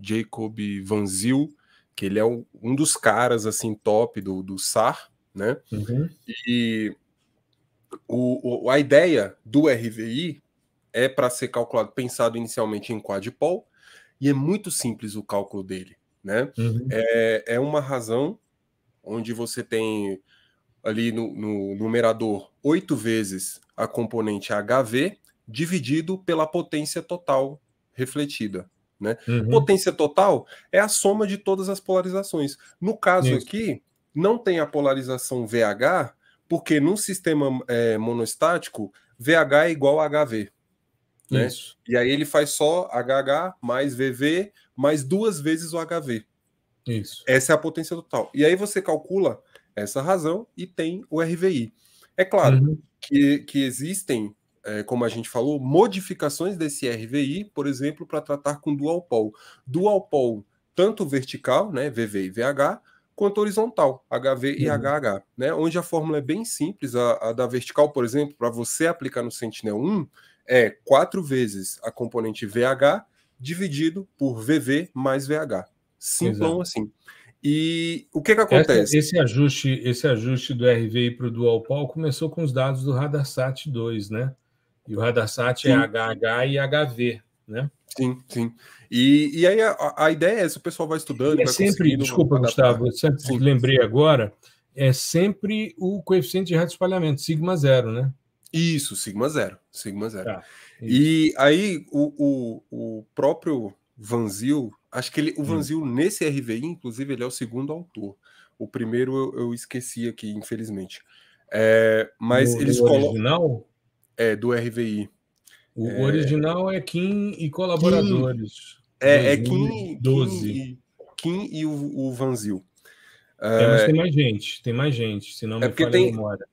Jacob Van Zyl, que ele é um, um dos caras assim top do, do SAR, né? Uhum. E o, o, a ideia do RVI é para ser calculado, pensado inicialmente em quadpol, e é muito simples o cálculo dele, né? Uhum. É, é uma razão onde você tem ali no, no numerador oito vezes a componente HV dividido pela potência total refletida, né? Uhum. Potência total é a soma de todas as polarizações. No caso Isso. aqui, não tem a polarização VH, porque num sistema é, monostático, VH é igual a HV. Né? Isso. E aí ele faz só HH mais VV mais duas vezes o HV. Isso. Essa é a potência total. E aí você calcula essa razão e tem o RVI. É claro uhum. que, que existem é, como a gente falou, modificações desse RVI, por exemplo, para tratar com dual pole. Dual pole, tanto vertical, né, VV e VH, quanto horizontal, HV e uhum. HH, né? Onde a fórmula é bem simples, a, a da vertical, por exemplo, para você aplicar no Sentinel-1, é quatro vezes a componente VH dividido por VV mais VH. Simplão Exato. assim. E o que que acontece? Esse, esse ajuste, esse ajuste do RVI para o dual pole começou com os dados do RadarSat 2, né? E o Radarsat é sim. é HH e HV, né? Sim, sim. E, e aí a, a ideia é se o pessoal vai estudando. E é sempre, desculpa, adaptar. Gustavo, eu sempre sim, lembrei sim. agora, é sempre o coeficiente de rádio espalhamento, sigma zero, né? Isso, sigma zero, sigma zero. Tá, e aí o, o, o próprio Vanzil, acho que ele, o Vanzil hum. nesse RVI, inclusive, ele é o segundo autor. O primeiro eu, eu esqueci aqui, infelizmente. É, mas no, eles colocam. É, do RVI. O é... original é Kim e colaboradores. Kim. É, é Kim, 12. Kim, Kim e, o, o Vanzil. É, é, mas tem mais gente, tem mais gente, se não é me é falha tem, a memória.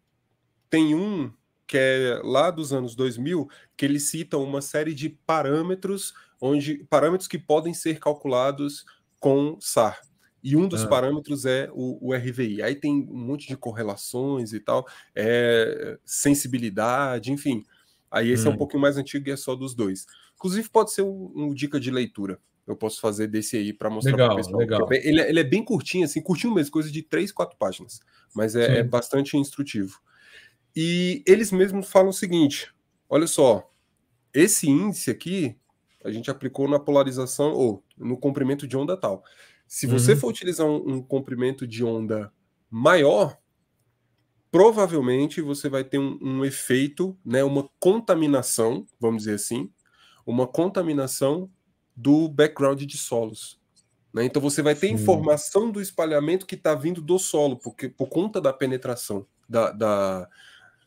Tem um que é lá dos anos 2000, que eles citam uma série de parâmetros onde parâmetros que podem ser calculados com SAR. E um dos ah. parâmetros é o, o, RVI. Aí tem um monte de correlações e tal, é, sensibilidade, enfim. Aí esse hum. é um hum. pouquinho mais antigo e é só dos dois. Inclusive, pode ser um, um dica de leitura. Eu posso fazer desse aí para mostrar legal, pessoal. Legal. É ele, é, ele, é bem curtinho, assim, curtinho mesmo, coisa de três, quatro páginas. Mas é, é bastante instrutivo. E eles mesmos falam o seguinte: olha só, esse índice aqui a gente aplicou na polarização ou no comprimento de onda tal. Se você uhum. for utilizar um, um comprimento de onda maior, provavelmente você vai ter um, um, efeito, né, uma contaminação, vamos dizer assim, uma contaminação do background de solos. Né? Então você vai ter Sim. informação do espalhamento que está vindo do solo, porque por conta da penetração da, da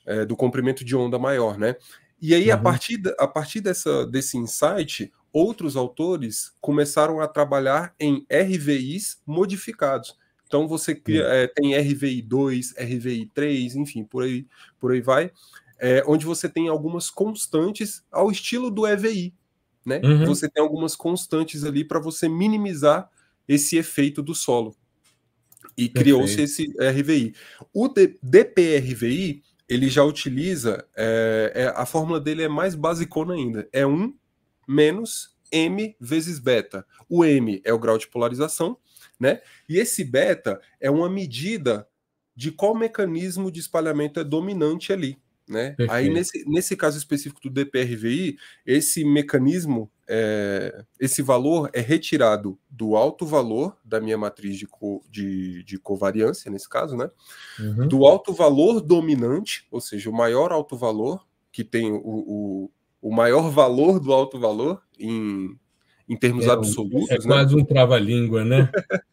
é, do comprimento de onda maior, né? E aí, uhum. a, partir, a partir dessa, desse insight, outros autores começaram a trabalhar em RVIs modificados. Então você cria, é, tem RVI 2, RVI 3, enfim, por aí, por aí vai, é, onde você tem algumas constantes ao estilo do EVI, né? Uhum. Você tem algumas constantes ali para você minimizar esse efeito do solo. E criou-se esse RVI. O DPRVI, ele já utiliza, é, é, a fórmula dele é mais basicona ainda, é 1 menos M vezes beta. O M é o grau de polarização, né? E esse beta é uma medida de qual mecanismo de espalhamento é dominante ali. Né? Perfeito. Aí, nesse, nesse caso específico do DPRVI, esse mecanismo, é, esse valor é retirado do alto valor da minha matriz de, co, de, de covariância, nesse caso, né? Uhum. Do alto valor dominante, ou seja, o maior alto valor que tem o, o, o maior valor do alto valor em, em termos é, absolutos. É né? quase né? um trava-língua, né?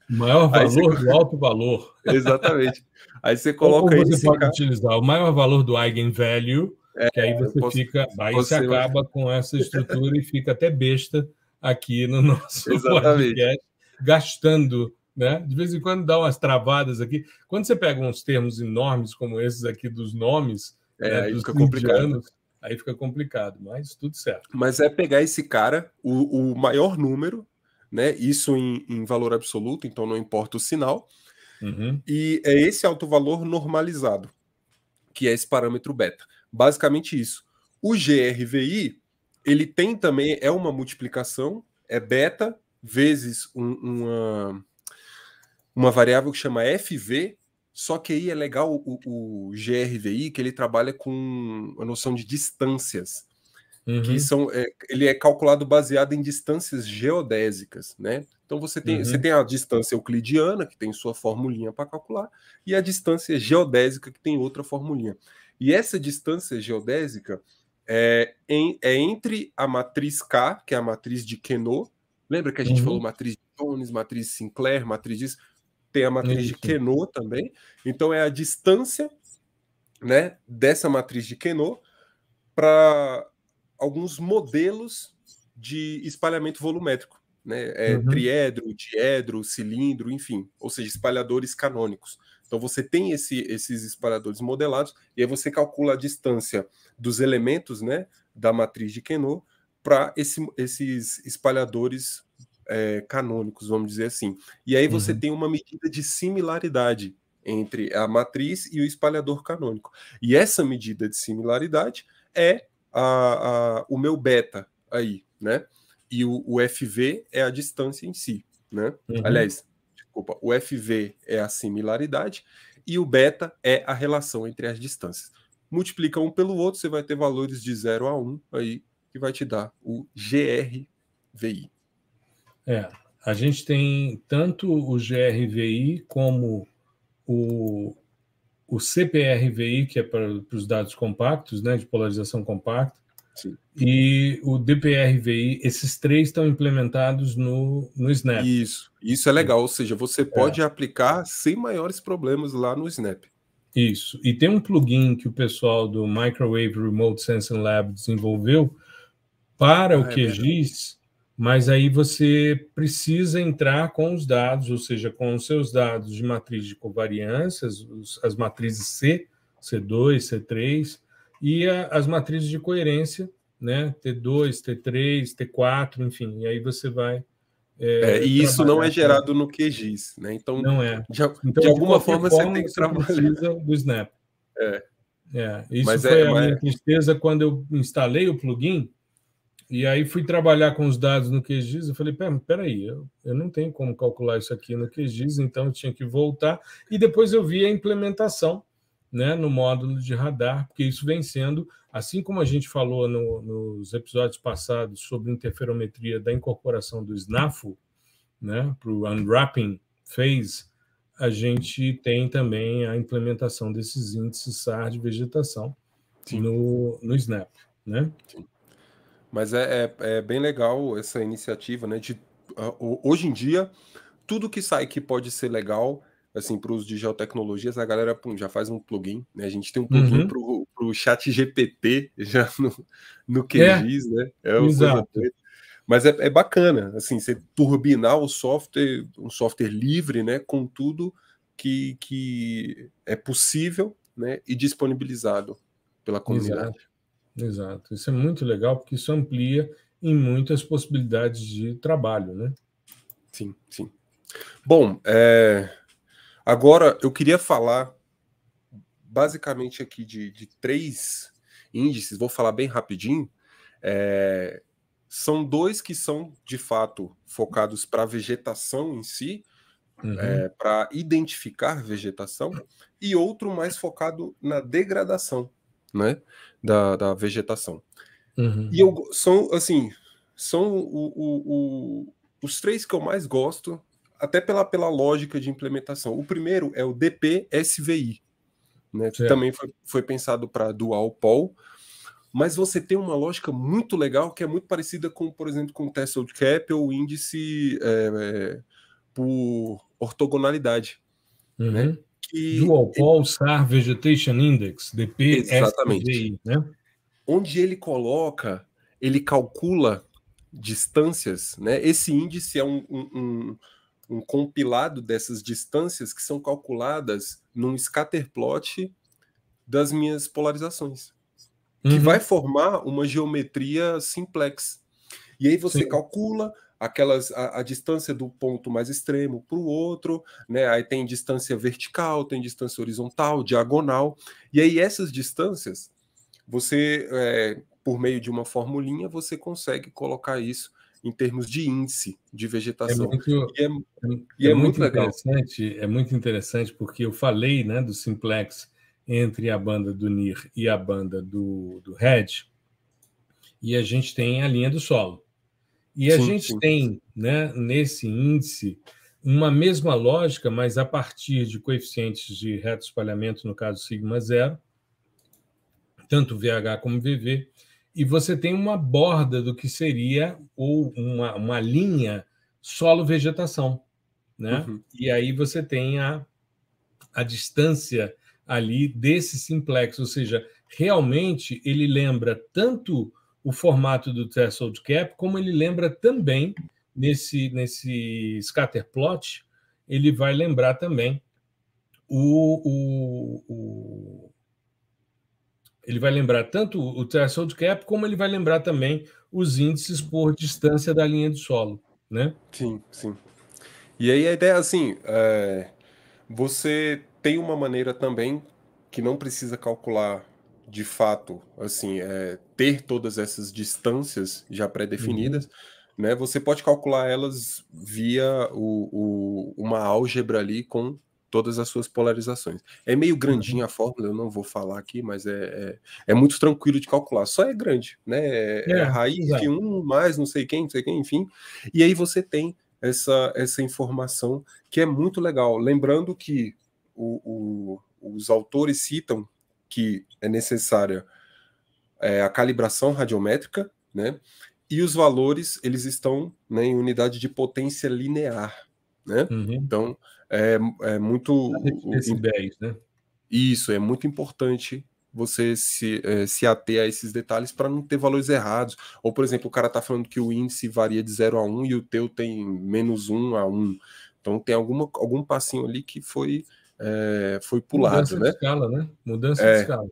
O maior valor você... do alto valor. Exatamente. Aí você coloca isso. você pode cara... utilizar o maior valor do eigenvalue, é, que aí você posso, fica, aí você acaba com essa estrutura e fica até besta aqui no nosso Exatamente. podcast, gastando né? De vez em quando dá umas travadas aqui. Quando você pega uns termos enormes como esses aqui dos nomes, é, né, dos fica complicado aí fica complicado, mas tudo certo. Mas é pegar esse cara, o, o maior número, né? Isso em, em, valor absoluto, então não importa o sinal. Uhum. E é esse alto valor normalizado, que é esse parâmetro beta. Basicamente isso. O GRVI, ele tem também, é uma multiplicação, é beta vezes um, uma, uma variável que chama FV, só que aí é legal o, o GRVI, que ele trabalha com a noção de distâncias. Uhum. que são é, ele é calculado baseado em distâncias geodésicas, né? Então você tem, uhum. você tem a distância euclidiana que tem sua formulinha para calcular e a distância geodésica que tem outra formulinha. E essa distância geodésica é, em, é entre a matriz K, que é a matriz de Queneau, lembra que a gente uhum. falou matriz de Jones, matriz Sinclair, matriz disso tem a matriz de Quenot também. Então é a distância, né, dessa matriz de Quenot para alguns modelos de espalhamento volumétrico, né? É uhum. triedro, diedro, cilindro, enfim, ou seja, espalhadores canônicos. Então você tem esse, esses espalhadores modelados e aí você calcula a distância dos elementos, né, da matriz de Quenot para esse, esses espalhadores é, canônicos, vamos dizer assim. E aí você uhum. tem uma medida de similaridade entre a matriz e o espalhador canônico. E essa medida de similaridade é a, a, o meu beta aí, né? E o, o, FV é a distância em si, né? Uhum. Aliás, desculpa, o FV é a similaridade e o beta é a relação entre as distâncias. Multiplica um pelo outro, você vai ter valores de 0 a 1 um aí, que vai te dar o GRVI. É, a gente tem tanto o GRVI como o, o CPRVI, que é para, para os dados compactos, né, de polarização compacta, Sim. e o DPRVI, esses três estão implementados no, no Snap. Isso, isso é legal, ou seja, você é. pode é. aplicar sem maiores problemas lá no Snap. Isso, e tem um plugin que o pessoal do Microwave Remote Sensing Lab desenvolveu para ah, o é QGIS, mas aí você precisa entrar com os dados, ou seja, com os seus dados de matriz de covariâncias, as matrizes C, C2, C3, e a, as matrizes de coerência, né? T2, T3, T4, enfim, e aí você vai. É, é, e isso não é gerado no QGIS, né? Então, não é. de, então, de alguma de forma, forma, você tem que você trabalhar. do Snap. É. é. Isso Mas foi é, a minha tristeza quando eu instalei o plugin e aí fui trabalhar com os dados no QGIS, e falei, Pera, peraí, eu, eu não tenho como calcular isso aqui no QGIS, então eu tinha que voltar. E depois eu vi a implementação né, no módulo de radar, porque isso vem sendo, assim como a gente falou no, nos episódios passados sobre interferometria da incorporação do SNAFU né, para o Unwrapping Phase, a gente tem também a implementação desses índices SAR de vegetação no, no SNAP. Né? Sim. Mas é, é, é bem legal essa iniciativa, né? De, uh, hoje em dia, tudo que sai que pode ser legal, assim, para os de geotecnologias, a galera pum, já faz um plugin, né? A gente tem um plugin uhum. pro, pro chat GPT já no, no QGIS, é. né? É o Exato. Mas é, é, bacana, assim, você turbinar o software, um software livre, né? Com tudo que, que é possível né, e disponibilizado pela comunidade. Exato. Exato. Isso é muito legal, porque isso amplia em muitas possibilidades de trabalho, né? Sim, sim. Bom, é... agora eu queria falar basicamente aqui de, de três índices, vou falar bem rapidinho. É... São dois que são, de fato, focados para a vegetação em si, Uhum. É, para identificar vegetação, e outro mais focado na degradação, né, da, da vegetação. Uhum. E eu, são, assim, são o, o, o, os três que eu mais gosto, até pela, pela lógica de implementação. O primeiro é o DPSVI, né, que também foi, foi pensado para dual pol, mas você tem uma lógica muito legal que é muito parecida com, por exemplo, com o Tesla Cap ou índice é, é, por ortogonalidade. Né? Uhum. Né? que. Dual Pole SAR Vegetation Index, DP. Né? Exatamente. né? Onde ele coloca, ele calcula distâncias, né? Esse índice é um, um, um, compilado dessas distâncias que são calculadas num scatter plot das minhas polarizações, uhum. que vai formar uma geometria simplex. E aí você Sim. calcula, aquelas a, a, distância do ponto mais extremo para o outro, né? Aí tem distância vertical, tem distância horizontal, diagonal, e aí essas distâncias você é, por meio de uma formulinha você consegue colocar isso em termos de índice de vegetação. É muito, e é, é, e é, é muito, muito interessante, legal. é muito interessante porque eu falei, né, do simplex entre a banda do NIR e a banda do, do RED, e a gente tem a linha do solo. E a sim, gente sim. tem né, nesse índice uma mesma lógica, mas a partir de coeficientes de reto espalhamento, no caso sigma zero, tanto VH como VV, e você tem uma borda do que seria ou uma, uma linha solo-vegetação. Né? Uhum. E aí você tem a, a distância ali desse simplex, ou seja, realmente ele lembra tanto o formato do threshold cap, como ele lembra também nesse, nesse scatter plot, ele vai lembrar também o, o, o ele vai lembrar tanto o threshold cap como ele vai lembrar também os índices por distância da linha de solo, né? Sim, sim. E aí a ideia assim, é assim, você tem uma maneira também que não precisa calcular de fato, assim, é, ter todas essas distâncias já uhum. pré-definidas, uhum. né? Você pode calcular elas via o, o, uma álgebra ali com todas as suas polarizações. É meio grandinha uhum. a fórmula, eu não vou falar aqui, mas é, é, é muito tranquilo de calcular, só é grande, né? É, é, é raiz exato. de um mais não sei quem, não sei quem, enfim. E aí você tem essa, essa informação que é muito legal. Lembrando que o, o, os autores citam que é necessária é, a calibração radiométrica, né? E os valores eles estão né, em unidade de potência linear, né? Uhum. Então é, é muito decibéis, né? Isso é muito importante você se, é, se ater a esses detalhes para não ter valores errados. Ou, por exemplo, o cara está falando que o índice varia de 0 a 1 um, e o teu tem menos 1 um a 1. Um. Então tem alguma, algum passinho ali que foi é, foi pulado. Mudança né? de escala, né? Mudança é. de escala.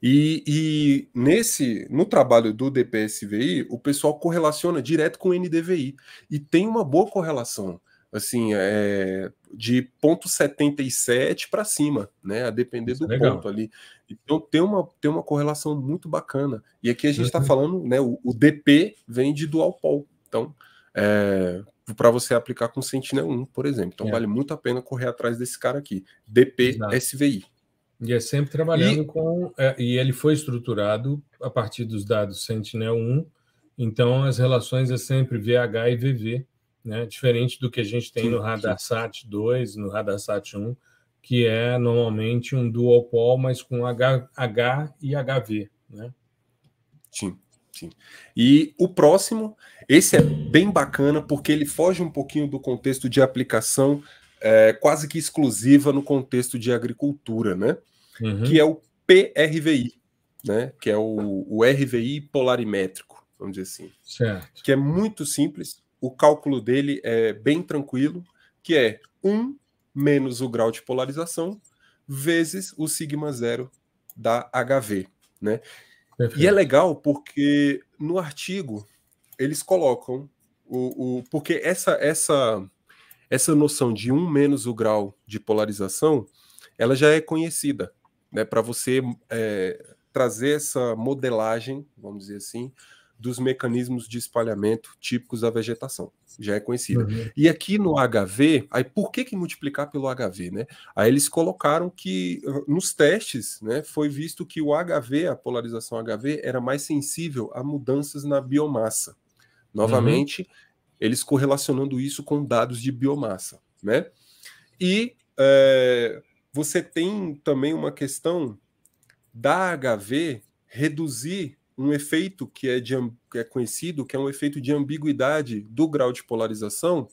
E, e, nesse, no trabalho do DPSVI, o pessoal correlaciona direto com o NDVI e tem uma boa correlação, assim, é, de 0,77 para cima, né, a depender Isso do é ponto ali. Então tem uma, tem uma correlação muito bacana. E aqui a gente está uhum. falando, né, o, o, DP vem de dual pole. Então, é, para você aplicar com Sentinel-1, por exemplo. Então é. vale muito a pena correr atrás desse cara aqui, DPSVI. E é sempre trabalhando e... com. É, e ele foi estruturado a partir dos dados Sentinel-1, então as relações é sempre VH e VV, né? diferente do que a gente tem sim, no RadarSat 2, no RadarSat 1, que é normalmente um dual pol mas com H, H e HV. Né? Sim. E o próximo, esse é bem bacana porque ele foge um pouquinho do contexto de aplicação é, quase que exclusiva no contexto de agricultura, né? Uhum. Que é o PRVI, né? Que é o, o RVI polarimétrico, vamos dizer assim. Certo. Que é muito simples, o cálculo dele é bem tranquilo, que é 1 menos o grau de polarização vezes o sigma zero da HV, né? Perfeito. E é legal porque no artigo eles colocam o, o porque essa essa essa noção de um menos o grau de polarização ela já é conhecida, né? Para você é, trazer essa modelagem, vamos dizer assim, dos mecanismos de espalhamento típicos da vegetação. Já é conhecida. Uhum. E aqui no HV, aí por que, que multiplicar pelo HV, né? Aí eles colocaram que ah, nos testes, né, foi visto que o HV, a polarização HV, era mais sensível a mudanças na biomassa. Novamente, uhum. eles correlacionando isso com dados de biomassa, né? E é, você tem também uma questão da HV reduzir um efeito que é, de, que é conhecido, que é um efeito de ambiguidade do grau de polarização,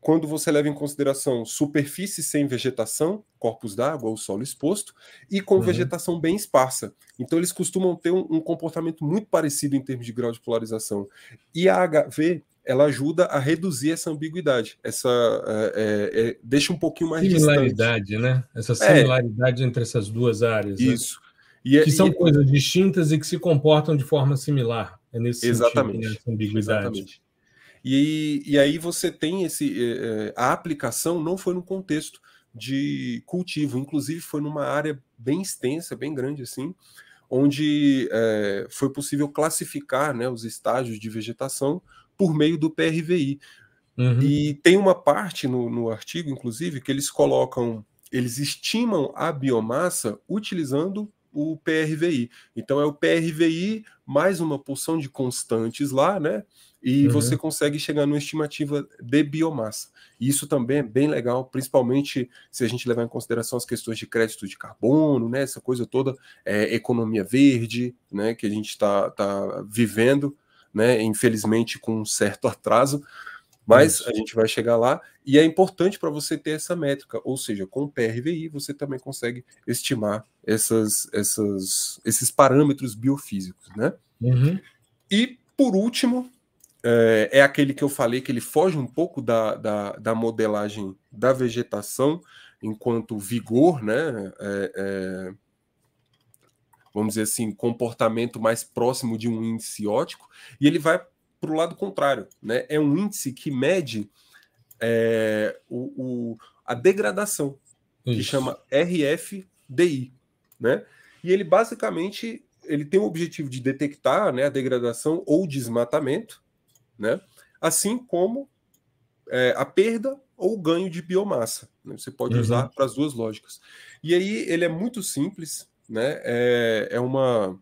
quando você leva em consideração superfície sem vegetação, corpos d'água ou solo exposto, e com uhum. vegetação bem esparsa. Então, eles costumam ter um, um, comportamento muito parecido em termos de grau de polarização. E a HV, ela ajuda a reduzir essa ambiguidade, essa é, é, é deixa um pouquinho mais similaridade, distante. né? Essa é. similaridade é. entre essas duas áreas. Né? Isso. E, é que são e... É coisas distintas e que se comportam de forma similar. É nesse exatamente, sentido, né, nessa ambiguidade. Exatamente. E, e aí você tem esse. É, a aplicação não foi no contexto de cultivo, inclusive foi numa área bem extensa, bem grande assim, onde é, foi possível classificar né, os estágios de vegetação por meio do PRVI. Uhum. E tem uma parte no, no artigo, inclusive, que eles colocam, eles estimam a biomassa utilizando o PRVI. Então é o PRVI mais uma porção de constantes lá, né? E uhum. você consegue chegar numa estimativa de biomassa. isso também é bem legal, principalmente se a gente levar em consideração as questões de crédito de carbono, né? Essa coisa toda, é, economia verde, né? Que a gente está tá vivendo, né? Infelizmente com um certo atraso, mas Isso. a gente vai chegar lá e é importante para você ter essa métrica, ou seja, com o PRVI você também consegue estimar essas, essas, esses parâmetros biofísicos, né? Uhum. E por último, é, é, aquele que eu falei que ele foge um pouco da, da, da modelagem da vegetação enquanto vigor, né? É, é, vamos dizer assim, comportamento mais próximo de um índice ótico, e ele vai para o lado contrário. Né? É um índice que mede é, o, o, a degradação, Isso. que chama RFDI. Né? E ele basicamente ele tem o objetivo de detectar né, a degradação ou desmatamento, né? assim como é, a perda ou ganho de biomassa. Né? Você pode uhum. usar para as duas lógicas. E aí ele é muito simples, né? é, é uma,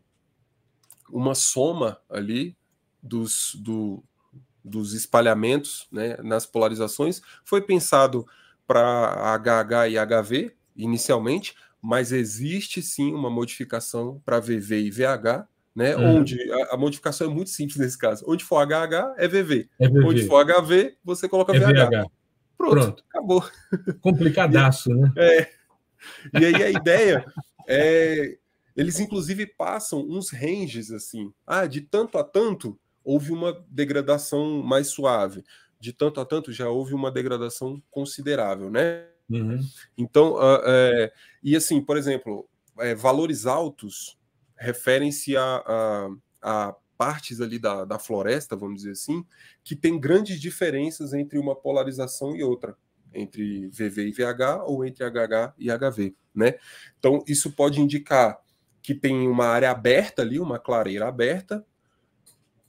uma soma ali dos, do, dos espalhamentos né, nas polarizações foi pensado para HH e HV inicialmente, mas existe sim uma modificação para VV e VH, né? Uhum. Onde a, a, modificação é muito simples nesse caso. Onde for HH é VV. É VV. Onde for HV, você coloca é VH. VH. Pronto, Pronto, acabou. Complicadaço, e, né? É. E aí a ideia é. Eles inclusive passam uns ranges assim. Ah, de tanto a tanto houve uma degradação mais suave. De tanto a tanto já houve uma degradação considerável, né? Uhum. Então, uh, é, e assim, por exemplo, é, valores altos referem-se a, a, a, partes ali da, da floresta, vamos dizer assim, que tem grandes diferenças entre uma polarização e outra, entre VV e VH ou entre HH e HV, né? Então, isso pode indicar que tem uma área aberta ali, uma clareira aberta,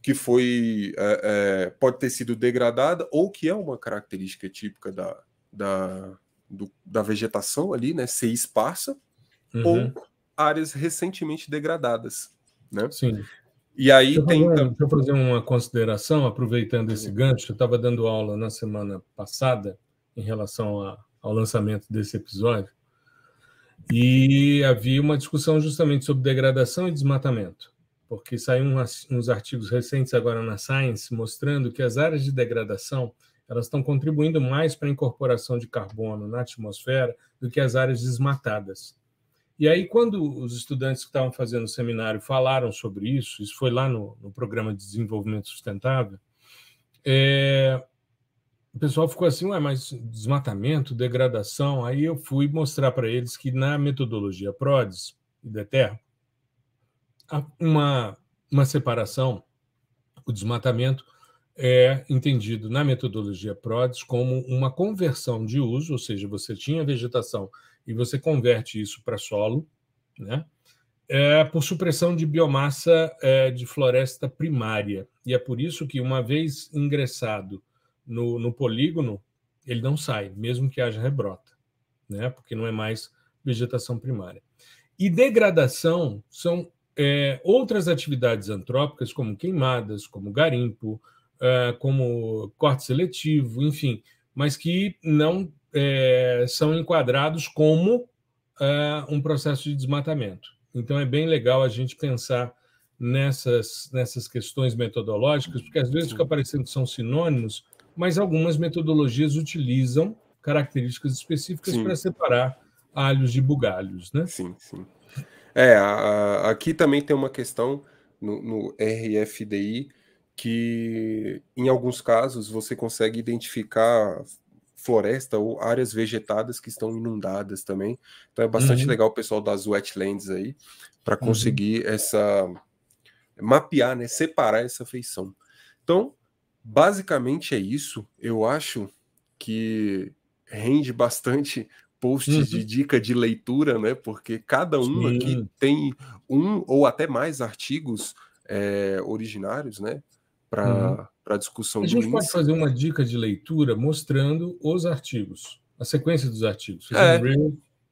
que foi é, é, pode ter sido degradada ou que é uma característica típica da, da, do, da vegetação ali, né, ser esparsa, uhum. ou áreas recentemente degradadas, né? Sim. E aí deixa tem. Fazer, deixa eu fazer uma consideração, aproveitando esse uhum. gancho. Eu estava dando aula na semana passada em relação a, ao lançamento desse episódio, e havia uma discussão justamente sobre degradação e desmatamento porque saíram uns artigos recentes agora na Science mostrando que as áreas de degradação elas estão contribuindo mais para a incorporação de carbono na atmosfera do que as áreas desmatadas. E aí, quando os estudantes que estavam fazendo o seminário falaram sobre isso, isso foi lá no, no programa de desenvolvimento sustentável, é, o pessoal ficou assim, ué, mas desmatamento, degradação. Aí eu fui mostrar para eles que na metodologia PRODES e DETERRA, uma, uma separação, o desmatamento é entendido na metodologia PRODES como uma conversão de uso, ou seja, você tinha vegetação e você converte isso para solo, né? É, por supressão de biomassa é, de floresta primária. E é por isso que, uma vez ingressado no, no polígono, ele não sai, mesmo que haja rebrota, né? porque não é mais vegetação primária. E degradação são é, outras atividades antrópicas, como queimadas, como garimpo, é, como corte seletivo, enfim, mas que não é, são enquadrados como é, um processo de desmatamento. Então é bem legal a gente pensar nessas, nessas questões metodológicas, porque às vezes fica parecendo que são sinônimos, mas algumas metodologias utilizam características específicas para separar alhos de bugalhos, né? Sim, sim. É, a, a, aqui também tem uma questão no, no RFDI que, em alguns casos, você consegue identificar floresta ou áreas vegetadas que estão inundadas também. Então é bastante uhum. legal o pessoal das wetlands aí para uhum. conseguir uhum. essa mapear, né, separar essa feição. Então, basicamente é isso. Eu acho que rende bastante posts uhum. de dica de leitura, né? Porque cada um Sim. aqui tem um ou até mais artigos é, originários, né? Para uhum. discussão. A gente pode fazer uma dica de leitura mostrando os artigos, a sequência dos artigos. É.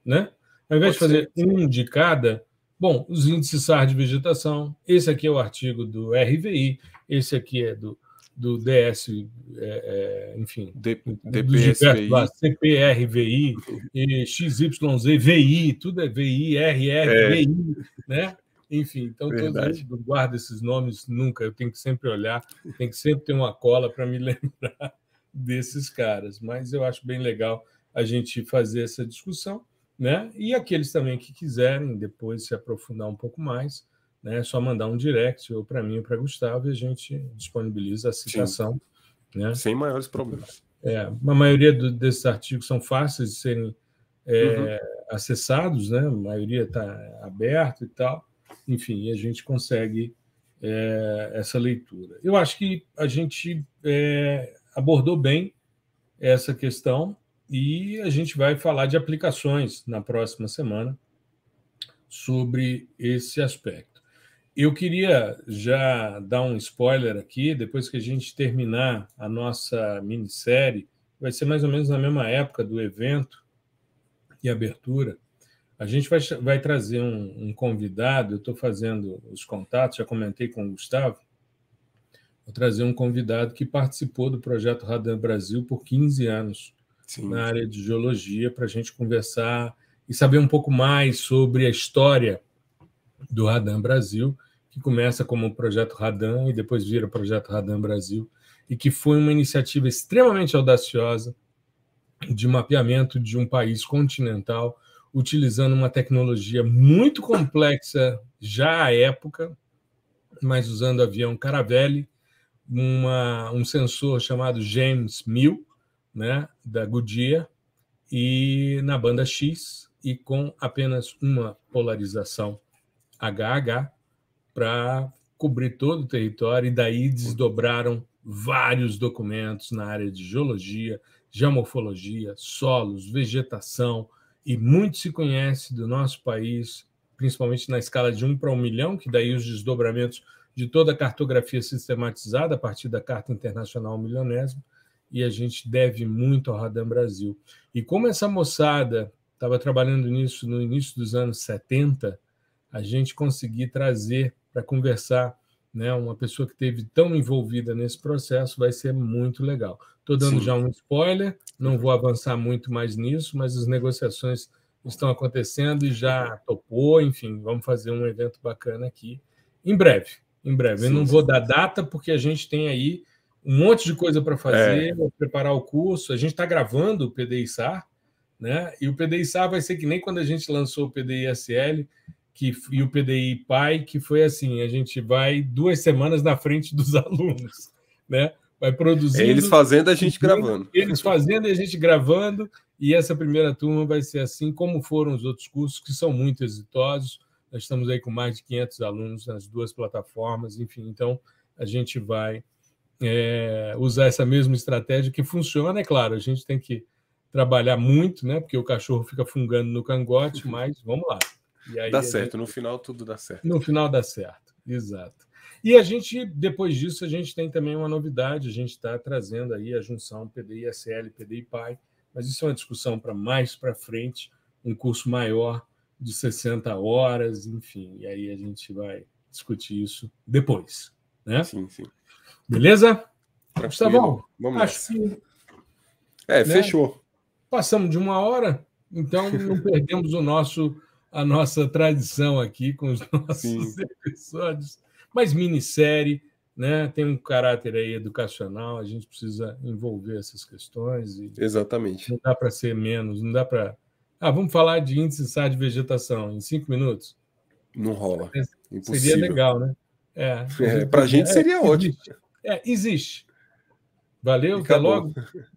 né? Ao invés pode de fazer ser. um de cada, bom, os índices SAR de vegetação, esse aqui é o artigo do RVI, esse aqui é do do DS, é, é, enfim, D, DPSVI, CPRVI, e XYZVI, tudo é VI, RR, é. VI, né? Enfim, então eu todos guarda esses nomes nunca, eu tenho que sempre olhar, tem que sempre ter uma cola para me lembrar desses caras, mas eu acho bem legal a gente fazer essa discussão, né? E aqueles também que quiserem depois se aprofundar um pouco mais, né, é só mandar um direct ou para mim ou para Gustavo e a gente disponibiliza a citação. Né? Sem maiores problemas. É, a maioria do, desses artigos são fáceis de serem é, uhum. acessados, né? a maioria está aberto e tal. Enfim, a gente consegue é, essa leitura. Eu acho que a gente é, abordou bem essa questão e a gente vai falar de aplicações na próxima semana sobre esse aspecto. Eu queria já dar um spoiler aqui, depois que a gente terminar a nossa minissérie, vai ser mais ou menos na mesma época do evento e abertura. A gente vai, vai trazer um, um convidado, eu estou fazendo os contatos, já comentei com o Gustavo, vou trazer um convidado que participou do projeto Radan Brasil por 15 anos Sim. na área de geologia, para a gente conversar e saber um pouco mais sobre a história do Radan Brasil, que começa como Projeto Radan e depois vira Projeto Radan Brasil, e que foi uma iniciativa extremamente audaciosa de mapeamento de um país continental utilizando uma tecnologia muito complexa já à época, mas usando avião Caravelle, uma, um sensor chamado James Mill, né, da Goodyear, e na banda X, e com apenas uma polarização HH para cobrir todo o território e daí desdobraram vários documentos na área de geologia, geomorfologia, solos, vegetação e muito se conhece do nosso país, principalmente na escala de 1 para 1 milhão, que daí os desdobramentos de toda a cartografia sistematizada a partir da Carta Internacional Milionésima, e a gente deve muito ao Radam Brasil. E como essa moçada estava trabalhando nisso no início dos anos 70, a gente conseguir trazer para conversar né, uma pessoa que teve tão envolvida nesse processo vai ser muito legal. Estou dando Sim. já um spoiler, não vou uhum. avançar muito mais nisso, mas as negociações estão acontecendo e já topou, enfim, vamos fazer um evento bacana aqui em breve. Em breve. Sim, Eu não vou dar data, porque a gente tem aí um monte de coisa para fazer, é. preparar o curso. A gente está gravando o PDI SAR, né? E o PDI SAR vai ser que nem quando a gente lançou o PDI SL, que, e o PDI Pai, que foi assim: a gente vai duas semanas na frente dos alunos, né? Vai produzindo. eles fazendo a gente gravando. Eles fazendo a gente gravando, e essa primeira turma vai ser assim, como foram os outros cursos, que são muito exitosos. Nós estamos aí com mais de 500 alunos nas duas plataformas, enfim, então a gente vai é, usar essa mesma estratégia que funciona, é claro, a gente tem que trabalhar muito, né? Porque o cachorro fica fungando no cangote, mas vamos lá dá certo, gente... no final tudo dá certo. No final dá certo, exato. E a gente, depois disso, a gente tem também uma novidade, a gente está trazendo aí a junção PDI-SL, PDI-PAI, mas isso é uma discussão para mais para frente, um curso maior de 60 horas, enfim, e aí a gente vai discutir isso depois, né? Sim, sim. Beleza? bom Vamos acho que... É, né? fechou. Passamos de uma hora, então não perdemos o nosso a nossa tradição aqui com os nossos Sim. episódios. Mas minissérie, né? Tem um caráter aí educacional, a gente precisa envolver essas questões. E Exatamente. Não dá para ser menos, não dá para. Ah, vamos falar de índice SAR de vegetação em cinco minutos? Não rola. Impossível. Seria legal, né? É, é para a gente é, seria é, ótimo. Existe. É, existe. Valeu, até logo.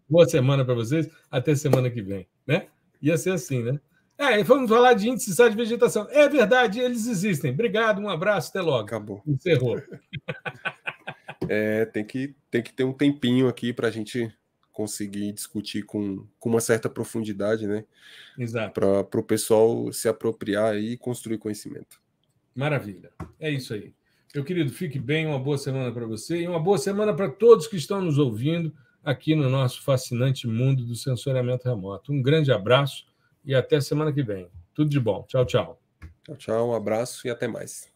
Boa semana para vocês. Até semana que vem, né? Ia ser assim, né? É, vamos falar de índices de vegetação. É verdade, eles existem. Obrigado, um abraço, até logo. Acabou. Encerrou. é, tem, que, tem que ter um tempinho aqui para a gente conseguir discutir com, com uma certa profundidade, né? Exato. Para o pessoal se apropriar e construir conhecimento. Maravilha. É isso aí. Meu querido, fique bem, uma boa semana para você e uma boa semana para todos que estão nos ouvindo aqui no nosso fascinante mundo do sensoriamento remoto. Um grande abraço e até semana que vem. Tudo de bom. Tchau, tchau. Tchau, tchau. Um abraço e até mais.